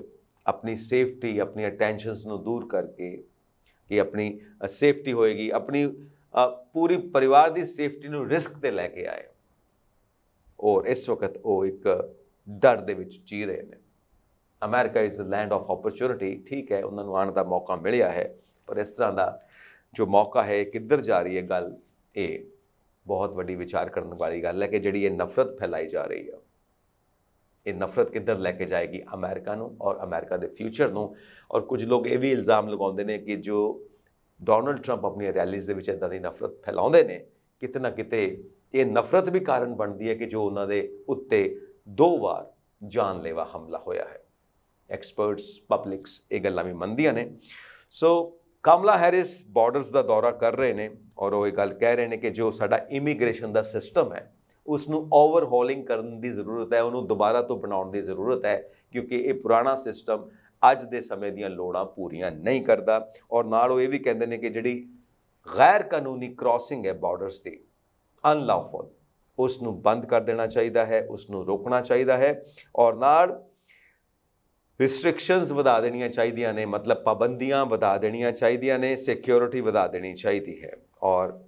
ਆਪਣੀ ਸੇਫਟੀ ਆਪਣੀ ਅਟੈਂਸ਼ਨਸ ਨੂੰ ਦੂਰ ਕਰਕੇ ਕਿ ਆਪਣੀ ਸੇਫਟੀ ਹੋਏਗੀ ਆਪਣੀ ਪੂਰੀ ਪਰਿਵਾਰ ਦੀ ਸੇਫਟੀ ਨੂੰ ਰਿਸਕ ਤੇ ਲੈ ਕੇ ਆਏ ਔਰ ਇਸ ਵਕਤ ਉਹ ਇੱਕ ਡਰ ਦੇ ਵਿੱਚ ਜੀ ਰਹੇ ਨੇ America is the land of opportunity ਠੀਕ ਹੈ ਉਹਨਾਂ ਨੂੰ ਆਣ ਦਾ ਮੌਕਾ ਮਿਲਿਆ ਹੈ ਪਰ ਇਸ ਤਰ੍ਹਾਂ ਦਾ ਜੋ ਮੌਕਾ ਹੈ ਕਿੱਧਰ ਜਾ ਰਹੀ ਹੈ ਗੱਲ ਇਹ ਬਹੁਤ ਵੱਡੀ ਵਿਚਾਰ ਕਰਨ ਵਾਲੀ ਗੱਲ ਹੈ ਕਿ ਜਿਹੜੀ ਇਹ ਨਫ਼ਰਤ ਫੈਲਾਈ ਜਾ ਰਹੀ ਹੈ ਇਹ ਨਫ਼ਰਤ ਕਿੱਧਰ ਲੈ ਕੇ ਜਾਏਗੀ ਅਮਰੀਕਾ ਨੂੰ ਔਰ ਅਮਰੀਕਾ ਦੇ ਫਿਊਚਰ ਨੂੰ ਔਰ ਕੁਝ ਲੋਕ ਇਹ ਵੀ ਇਲਜ਼ਾਮ ਲਗਾਉਂਦੇ ਨੇ ਕਿ ਜੋ ਡੋਨਲਡ ਟਰੰਪ ਆਪਣੀ ਰੈਲੀਜ਼ ਦੇ ਵਿੱਚ ਇਦਾਂ ਦੀ ਨਫ਼ਰਤ ਫੈਲਾਉਂਦੇ ਨੇ ਕਿਤੇ ਨਾ ਕਿਤੇ ਇਹ ਨਫ਼ਰਤ ਵੀ ਕਾਰਨ ਬਣਦੀ ਹੈ ਕਿ ਜੋ ਉਹਨਾਂ ਦੇ ਉੱਤੇ ਦੋ ਵਾਰ ਜਾਨਲੇਵਾ ਹਮਲਾ ਹੋਇਆ ਹੈ ਐਕਸਪਰਟਸ ਪਬਲਿਕਸ ਇਹ ਗੱਲਾਂ ਵੀ ਮੰਨਦੀਆਂ ਨੇ ਸੋ ਕਮਲਾ ਹੈਰਿਸ ਬਾਰਡਰਸ ਦਾ ਦੌਰਾ ਕਰ ਰਹੇ ਨੇ ਔਰ ਉਹ ਇਹ ਗੱਲ ਕਹਿ ਰਹੇ ਨੇ ਕਿ ਜੋ ਸਾਡਾ ਇਮੀਗ੍ਰੇਸ਼ਨ ਦਾ ਸਿਸਟਮ ਹੈ ਉਸ ਨੂੰ ਓਵਰਹੌਲਿੰਗ ਕਰਨ ਦੀ ਜ਼ਰੂਰਤ ਹੈ ਉਹਨੂੰ ਦੁਬਾਰਾ ਤੋਂ ਬਣਾਉਣ ਦੀ ਜ਼ਰੂਰਤ ਹੈ ਕਿਉਂਕਿ ਇਹ ਪੁਰਾਣਾ ਸਿਸਟਮ ਅੱਜ ਦੇ ਸਮੇਂ ਦੀਆਂ ਲੋੜਾਂ ਪੂਰੀਆਂ ਨਹੀਂ ਕਰਦਾ ਔਰ ਨਾਲ ਉਹ ਇਹ ਵੀ ਕਹਿੰਦੇ ਨੇ ਕਿ ਜਿਹੜੀ ਗੈਰ ਕਾਨੂੰਨੀ ਕ੍ਰਾਸਿੰਗ ਹੈ ਬਾਰਡਰਸ ਦੀ ਅਨਲੌਫੁਲ ਉਸ ਨੂੰ ਬੰਦ ਕਰ ਦੇਣਾ ਚਾਹੀਦਾ ਹੈ ਉਸ ਨੂੰ ਰੋਕਣਾ ਚਾਹੀਦਾ ਹੈ ਔਰ ਨਾਲ ਰੈਸਟ੍ਰਿਕਸ਼ਨਸ ਵਧਾ ਦੇਣੀਆਂ ਚਾਹੀਦੀਆਂ ਨੇ ਮਤਲਬ ਪਾਬੰਦੀਆਂ ਵਧਾ ਦੇਣੀਆਂ ਚਾਹੀਦੀਆਂ ਨੇ ਸਿਕਿਉਰਿਟੀ ਵਧਾ ਦੇਣੀ ਚਾਹੀਦੀ ਹੈ ਔਰ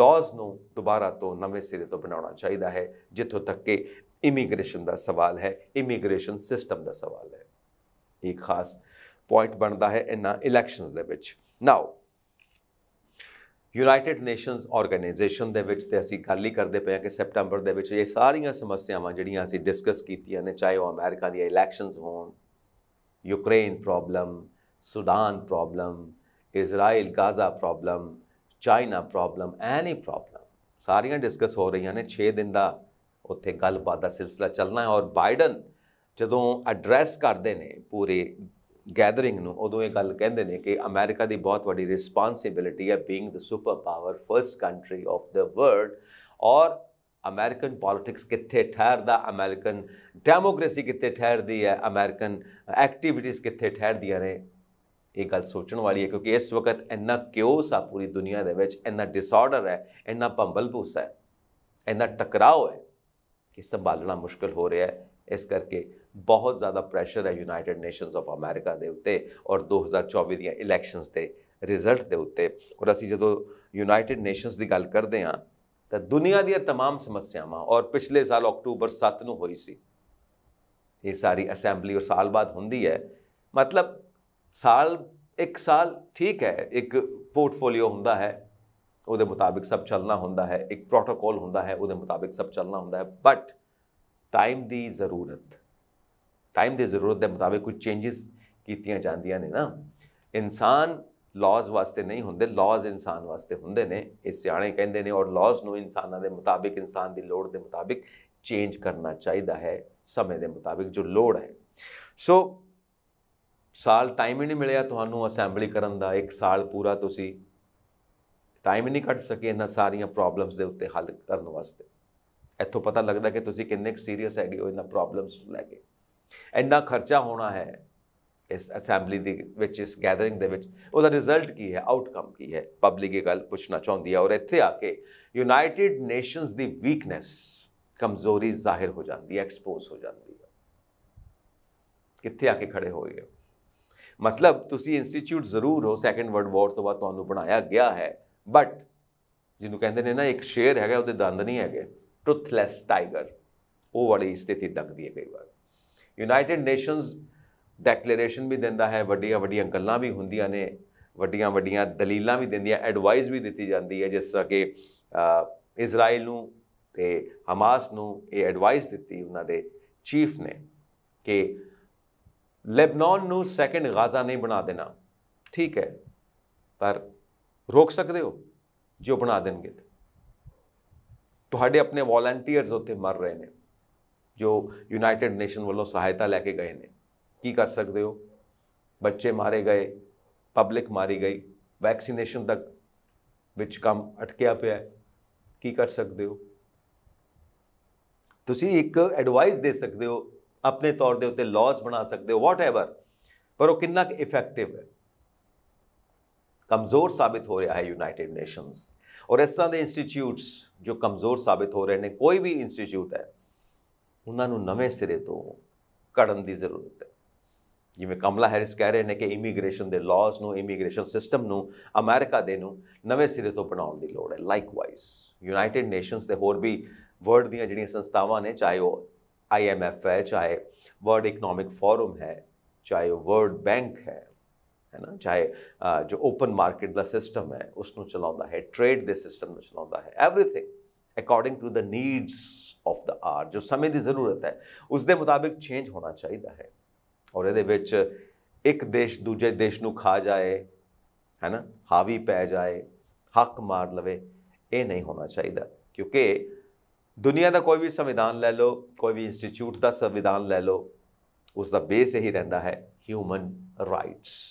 ਲਾਜ਼ ਨੂੰ ਦੁਬਾਰਾ ਤੋਂ ਨਵੇਂ ਸਿਰੇ ਤੋਂ ਬਣਾਉਣਾ ਚਾਹੀਦਾ ਹੈ ਜਿੱਥੋਂ ਤੱਕ ਕਿ ਇਮੀਗ੍ਰੇਸ਼ਨ ਦਾ ਸਵਾਲ ਹੈ ਇਮੀਗ੍ਰੇਸ਼ਨ ਸਿਸਟਮ ਦਾ ਸਵਾਲ ਹੈ ਇੱਕ ਖਾਸ ਪੁਆਇੰਟ ਬਣਦਾ ਹੈ ਇਨਾ ਇਲੈਕਸ਼ਨਸ ਦੇ ਵਿੱਚ ਨਾਓ ਯੂਨਾਈਟਿਡ ਨੇਸ਼ਨਸ ਆਰਗੇਨਾਈਜੇਸ਼ਨ ਦੇ ਵਿੱਚ ਤੇ ਅਸੀਂ ਗੱਲ ਹੀ ਕਰਦੇ ਪਏ ਆ ਕਿ ਸੈਪਟੈਂਬਰ ਦੇ ਵਿੱਚ ਇਹ ਸਾਰੀਆਂ ਸਮੱਸਿਆਵਾਂ ਜਿਹੜੀਆਂ ਅਸੀਂ ਡਿਸਕਸ ਕੀਤੀਆਂ ਨੇ ਚਾਹੇ ਉਹ ਅਮਰੀਕਾ ਦੀਆਂ ਇਲੈਕਸ਼ਨਸ ਹੋਣ Ukraine problem Sudan problem Israel Gaza problem China problem any problem ਸਾਰੀਆਂ ਡਿਸਕਸ ਹੋ ਰਹੀਆਂ ਨੇ 6 ਦਿਨ ਦਾ ਉੱਥੇ ਗੱਲਬਾਤ ਦਾ ਸਿਲਸਿਲਾ ਚੱਲਣਾ ਹੈ ਔਰ ਬਾਈਡਨ ਜਦੋਂ ਐਡਰੈਸ ਕਰਦੇ ਨੇ ਪੂਰੇ ਗੈਦਰਿੰਗ ਨੂੰ ਉਦੋਂ ਇਹ ਗੱਲ ਕਹਿੰਦੇ ਨੇ ਕਿ ਅਮਰੀਕਾ ਦੀ ਬਹੁਤ ਵੱਡੀ ਰਿਸਪਾਂਸਿਬਿਲਟੀ ਹੈ being the super power first country of the world ਔਰ ਅਮਰੀਕਨ ਪੋਲਿਟਿਕਸ ਕਿੱਥੇ ਠਹਿਰਦਾ ਅਮਰੀਕਨ ਡੈਮੋਕ੍ਰੇਸੀ ਕਿੱਥੇ ਠਹਿਰਦੀ ਹੈ ਅਮਰੀਕਨ ਐਕਟੀਵਿਟੀਜ਼ ਕਿੱਥੇ ਠਹਿਰਦੀਆਂ ਨੇ ਇਹ ਗੱਲ ਸੋਚਣ ਵਾਲੀ ਹੈ ਕਿਉਂਕਿ ਇਸ ਵਕਤ ਇੰਨਾ ਕਿਓਸ ਆ ਪੂਰੀ ਦੁਨੀਆ ਦੇ ਵਿੱਚ ਇੰਨਾ ਡਿਸਆਰਡਰ ਹੈ ਇੰਨਾ ਭੰਬਲ ਭੂਸਾ ਹੈ ਇੰਨਾ ਟਕਰਾਓ ਹੈ ਕਿ ਸੰਭਾਲਣਾ ਮੁਸ਼ਕਲ ਹੋ ਰਿਹਾ ਹੈ ਇਸ ਕਰਕੇ ਬਹੁਤ ਜ਼ਿਆਦਾ ਪ੍ਰੈਸ਼ਰ ਹੈ ਯੂਨਾਈਟਿਡ ਨੇਸ਼ਨਸ ਆਫ ਅਮਰੀਕਾ ਦੇ ਉੱਤੇ ਔਰ 2024 ਦੀਆਂ ਇਲੈਕਸ਼ਨਸ ਦੇ ਰਿਜ਼ਲਟ ਦੇ ਉੱਤੇ ਔਰ ਅਸੀਂ ਜਦੋਂ ਯੂਨਾਈਟਿਡ ਨੇਸ਼ਨਸ ਦੀ ਗੱਲ ਕਰਦੇ ਹਾਂ ਤਾਂ ਦੁਨੀਆ ਦੀਆਂ तमाम ਸਮੱਸਿਆਵਾਂ ਔਰ ਪਿਛਲੇ ਸਾਲ ਅਕਤੂਬਰ 7 ਨੂੰ ਹੋਈ ਸੀ ਇਹ ਸਾਰੀ ਅਸੈਂਬਲੀ ਔਰ ਸਾਲ ਬਾਅਦ ਹੁੰਦੀ ਹੈ ਮਤਲਬ ਸਾਲ ਇੱਕ ਸਾਲ ਠੀਕ ਹੈ ਇੱਕ ਪੋਰਟਫੋਲੀਓ ਹੁੰਦਾ ਹੈ ਉਹਦੇ ਮੁਤਾਬਿਕ ਸਭ ਚੱਲਣਾ ਹੁੰਦਾ ਹੈ ਇੱਕ ਪ੍ਰੋਟੋਕੋਲ ਹੁੰਦਾ ਹੈ ਉਹਦੇ ਮੁਤਾਬਿਕ ਸਭ ਚੱਲਣਾ ਹੁੰਦਾ ਹੈ ਬਟ ਟਾਈਮ ਦੀ ਜ਼ਰੂਰਤ ਟਾਈਮ ਦੀ ਜ਼ਰੂਰਤ ਦੇ ਮੁਤਾਬਿਕ ਕੁਝ ਚੇਂਜਸ ਕੀਤੀਆਂ ਜਾਂਦੀਆਂ ਨੇ ਨਾ ਇਨਸਾਨ ਲਾਜ਼ ਵਾਸਤੇ ਨਹੀਂ ਹੁੰਦੇ ਲਾਜ਼ ਇਨਸਾਨ ਵਾਸਤੇ ਹੁੰਦੇ ਨੇ ਇਹ ਸਿਆਣੇ ਕਹਿੰਦੇ ਨੇ ਔਰ ਲਾਜ਼ ਨੂੰ ਇਨਸਾਨਾਂ ਦੇ ਮੁਤਾਬਿਕ ਇਨਸਾਨ ਦੀ ਲੋੜ ਦੇ ਮੁਤਾਬਿਕ ਚੇਂਜ ਕਰਨਾ ਚਾਹੀਦਾ ਹੈ ਸਮੇਂ ਦੇ ਮੁਤਾਬਿਕ ਜੋ ਲੋੜ ਹੈ ਸੋ ਸਾਲ ਟਾਈਮ ਹੀ ਨਹੀਂ ਮਿਲਿਆ ਤੁਹਾਨੂੰ ਅਸੈਂਬਲੀ ਕਰਨ ਦਾ ਇੱਕ ਸਾਲ ਪੂਰਾ ਤੁਸੀਂ ਟਾਈਮ ਹੀ ਨਹੀਂ ਕੱਢ ਸਕੇ ਇਹਨਾਂ ਸਾਰੀਆਂ ਪ੍ਰੋਬਲਮਸ ਦੇ ਉੱਤੇ ਹੱਲ ਕਰਨ ਵਾਸਤੇ ਇੱਥੋਂ ਪਤਾ ਲੱਗਦਾ ਕਿ ਤੁਸੀਂ ਕਿੰਨੇ ਸੀਰੀਅਸ ਹੈਗੇ ਹੋ ਇਹਨਾਂ ਪ੍ਰੋਬਲਮਸ ਨੂੰ ਲੈ ਕੇ ਇੰਨਾ ਖਰਚਾ ਹੋਣਾ ਹੈ ਇਸ ਅਸੈਂਬਲੀ ਦੇ ਵਿੱਚ ਇਸ ਗੈਦਰਿੰਗ ਦੇ ਵਿੱਚ ਉਹਦਾ ਰਿਜ਼ਲਟ ਕੀ ਹੈ ਆਊਟਕਮ ਕੀ ਹੈ ਪਬਲਿਕ ਇਹ ਗੱਲ ਪੁੱਛਣਾ ਚਾਹੁੰਦੀ ਹੈ ਔਰ ਇੱਥੇ ਆ ਕੇ ਯੂਨਾਈਟਿਡ ਨੇਸ਼ਨਸ ਦੀ ਵੀਕਨੈਸ ਕਮਜ਼ੋਰੀ ਜ਼ਾਹਿਰ ਹੋ ਜਾਂਦੀ ਹੈ ਐਕਸਪੋਜ਼ ਹੋ ਜਾਂਦੀ ਹੈ ਕਿੱਥੇ ਆ ਕੇ ਖੜੇ ਹੋਏ ਹੋ ਮਤਲਬ ਤੁਸੀਂ ਇੰਸਟੀਚਿਊਟ ਜ਼ਰੂਰ ਹੋ ਸੈਕੰਡ ਵਰਲਡ ਵਾਰ ਤੋਂ ਬਾਅਦ ਤੁਹਾਨੂੰ ਬਣਾਇਆ ਗਿਆ ਹੈ ਬਟ ਜਿਹਨੂੰ ਕਹਿੰਦੇ ਨੇ ਨਾ ਇੱਕ ਸ਼ੇਰ ਹੈਗਾ ਉਹਦੇ ਦੰਦ ਨਹੀਂ ਹੈਗੇ ਟੁੱਥਲੈਸ ਟਾਈਗਰ ਉਹ ਵਾਲੀ ਸਥਿਤੀ ਡੱਕਦੀ ਹੈ ਕਈ ਵਾਰ ਯੂਨਾਈਟਿਡ ਨੇਸ਼ਨਸ ਡੈਕਲੇਰੇਸ਼ਨ ਵੀ ਦਿੰਦਾ ਹੈ ਵੱਡੀਆਂ ਵੱਡੀਆਂ ਗੱਲਾਂ ਵੀ ਹੁੰਦੀਆਂ ਨੇ ਵੱਡੀਆਂ ਵੱਡੀਆਂ ਦਲੀਲਾਂ ਵੀ ਦਿੰਦੀਆਂ ਐਡਵਾਈਸ ਵੀ ਦਿੱਤੀ ਜਾਂਦੀ ਹੈ ਜਿਸ ਤਰ੍ਹਾਂ ਕਿ ਇਜ਼ਰਾਈਲ ਨੂੰ ਤੇ ਹਮਾਸ ਨੂੰ ਇਹ ਐਡਵਾਈਸ ਦਿੱਤੀ ਉਹਨਾਂ ਦੇ ਚੀਫ ਨੇ ਕਿ ਲੈਬਨਾਨ ਨੂੰ ਸੈਕੰਡ ਗਾਜ਼ਾ ਨਹੀਂ ਬਣਾ ਦੇਣਾ ਠੀਕ ਹੈ ਪਰ ਰੋਕ ਸਕਦੇ ਹੋ ਜੋ ਬਣਾ ਦੇਣਗੇ ਤੁਹਾਡੇ ਆਪਣੇ ਵੋਲੰਟੀਅਰਸ ਉੱਥੇ ਮਰ ਰਹੇ ਨੇ ਜੋ ਯੂਨਾਈਟਿਡ ਨੇਸ਼ਨ ਵੱਲੋਂ ਸਹਾਇਤਾ ਲੈ ਕੇ ਗਏ ਨੇ ਕੀ ਕਰ ਸਕਦੇ ਹੋ ਬੱਚੇ ਮਾਰੇ ਗਏ ਪਬਲਿਕ ਮਾਰੀ ਗਈ ਵੈਕਸੀਨੇਸ਼ਨ ਤੱਕ ਵਿੱਚ ਕੰਮ ਅਟਕਿਆ ਪਿਆ ਹੈ ਕੀ ਕਰ ਸਕਦੇ ਹੋ ਤੁਸੀਂ ਇੱਕ ਐਡਵਾਈਸ ਦੇ ਸਕਦੇ ਹੋ ਆਪਣੇ ਤੌਰ ਦੇ ਉੱਤੇ ਲਾਜ਼ ਬਣਾ ਸਕਦੇ ਹੋ ਵਾਟਐਵਰ ਪਰ ਉਹ ਕਿੰਨਾ ਕਿ ਇਫੈਕਟਿਵ ਹੈ ਕਮਜ਼ੋਰ ਸਾਬਿਤ ਹੋ ਰਿਹਾ ਹੈ ਯੂਨਾਈਟਿਡ ਨੇਸ਼ਨਸ ਔਰ ਇਸ ਤਰ੍ਹਾਂ ਦੇ ਇੰਸਟੀਚਿਊਟਸ ਜੋ ਕਮਜ਼ੋਰ ਸਾਬਿਤ ਹੋ ਰਹੇ ਨੇ ਕੋਈ ਵੀ ਇੰਸਟੀਚਿਊਟ ਹੈ ਉਹਨਾਂ ਨੂੰ ਨਵੇਂ ਸਿਰੇ ਤੋਂ ਘੜਨ ਦੀ ਜ਼ਰੂਰਤ ਹੈ ਜਿਵੇਂ ਕਮਲਾ ਹੈਰਿਸ ਕਹਿ ਰਹੇ ਨੇ ਕਿ ਇਮੀਗ੍ਰੇਸ਼ਨ ਦੇ ਲਾਜ਼ ਨੂੰ ਇਮੀਗ੍ਰੇਸ਼ਨ ਸਿਸਟਮ ਨੂੰ ਅਮਰੀਕਾ ਦੇ ਨੂੰ ਨਵੇਂ ਸਿਰੇ ਤੋਂ ਬਣਾਉਣ ਦੀ ਲੋੜ ਹੈ ਲਾਈਕਵਾਈਜ਼ ਯੂਨਾਈਟਿਡ ਨੇਸ਼ਨਸ ਦੇ ਹੋਰ ਵੀ ਵਰਲਡ ਦੀਆਂ ਜਿਹੜੀਆਂ ਸੰਸਥਾਵਾਂ ਨੇ ਚਾਹੇ ਉਹ ਆਈਐਮਐਫ ਹੈ ਚਾਹੇ ਵਰਲਡ ਇਕਨੋਮਿਕ ਫੋਰਮ ਹੈ ਚਾਹੇ ਉਹ ਵਰਲਡ ਬੈਂਕ ਹੈ ਹੈ ਨਾ ਚਾਹੇ ਜੋ ਓਪਨ ਮਾਰਕੀਟ ਦਾ ਸਿਸਟਮ ਹੈ ਉਸ ਨੂੰ ਚਲਾਉਂਦਾ ਹੈ ਟ੍ਰੇਡ ਦੇ ਸਿਸਟਮ ਨੂੰ ਚਲਾਉਂਦਾ ਹੈ everything according to the needs of the hour ਜੋ ਸਮੇਂ ਦੀ ਜ਼ਰੂਰਤ ਹੈ ਉਸ ਦੇ ਮੁਤਾਬਿਕ ਚੇਂਜ ਹੋਣਾ ਚਾਹੀਦਾ ਹੈ ਔਰ ਇਹਦੇ ਵਿੱਚ ਇੱਕ ਦੇਸ਼ ਦੂਜੇ ਦੇਸ਼ ਨੂੰ ਖਾ ਜਾਏ ਹੈਨਾ ਹਾਵੀ ਪੈ ਜਾਏ ਹੱਕ ਮਾਰ ਲਵੇ ਇਹ ਨਹੀਂ ਹੋਣਾ ਚਾਹੀਦਾ ਕਿਉਂਕਿ ਦੁਨੀਆ ਦਾ ਕੋਈ ਵੀ ਸੰਵਿਧਾਨ ਲੈ ਲਓ ਕੋਈ ਵੀ ਇੰਸਟੀਚਿਊਟ ਦਾ ਸੰਵਿਧਾਨ ਲੈ ਲਓ ਉਸ ਦਾ ਬੇਸ ਇਹੀ ਰਹਿੰਦਾ ਹੈ ਹਿਊਮਨ ਰਾਈਟਸ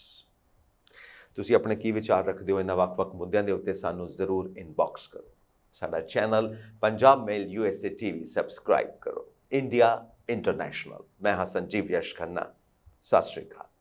ਤੁਸੀਂ ਆਪਣੇ ਕੀ ਵਿਚਾਰ ਰੱਖਦੇ ਹੋ ਇਹਨਾਂ ਵੱਖ-ਵੱਖ ਮੁੱਦਿਆਂ ਦੇ ਉੱਤੇ ਸਾਨੂੰ ਜ਼ਰੂਰ ਇਨਬਾਕਸ ਕਰੋ ਸਾਡਾ channel Punjab mail USA TV subscribe ਕਰੋ ਇੰਡੀਆ ਇੰਟਰਨੈਸ਼ਨਲ ਮੈਂ ਹਾਂ ਸੰਜੀਵ ਯਸ਼ ਖੰਨਾ ਸਤਿ ਸ਼੍ਰੀ ਅਕਾਲ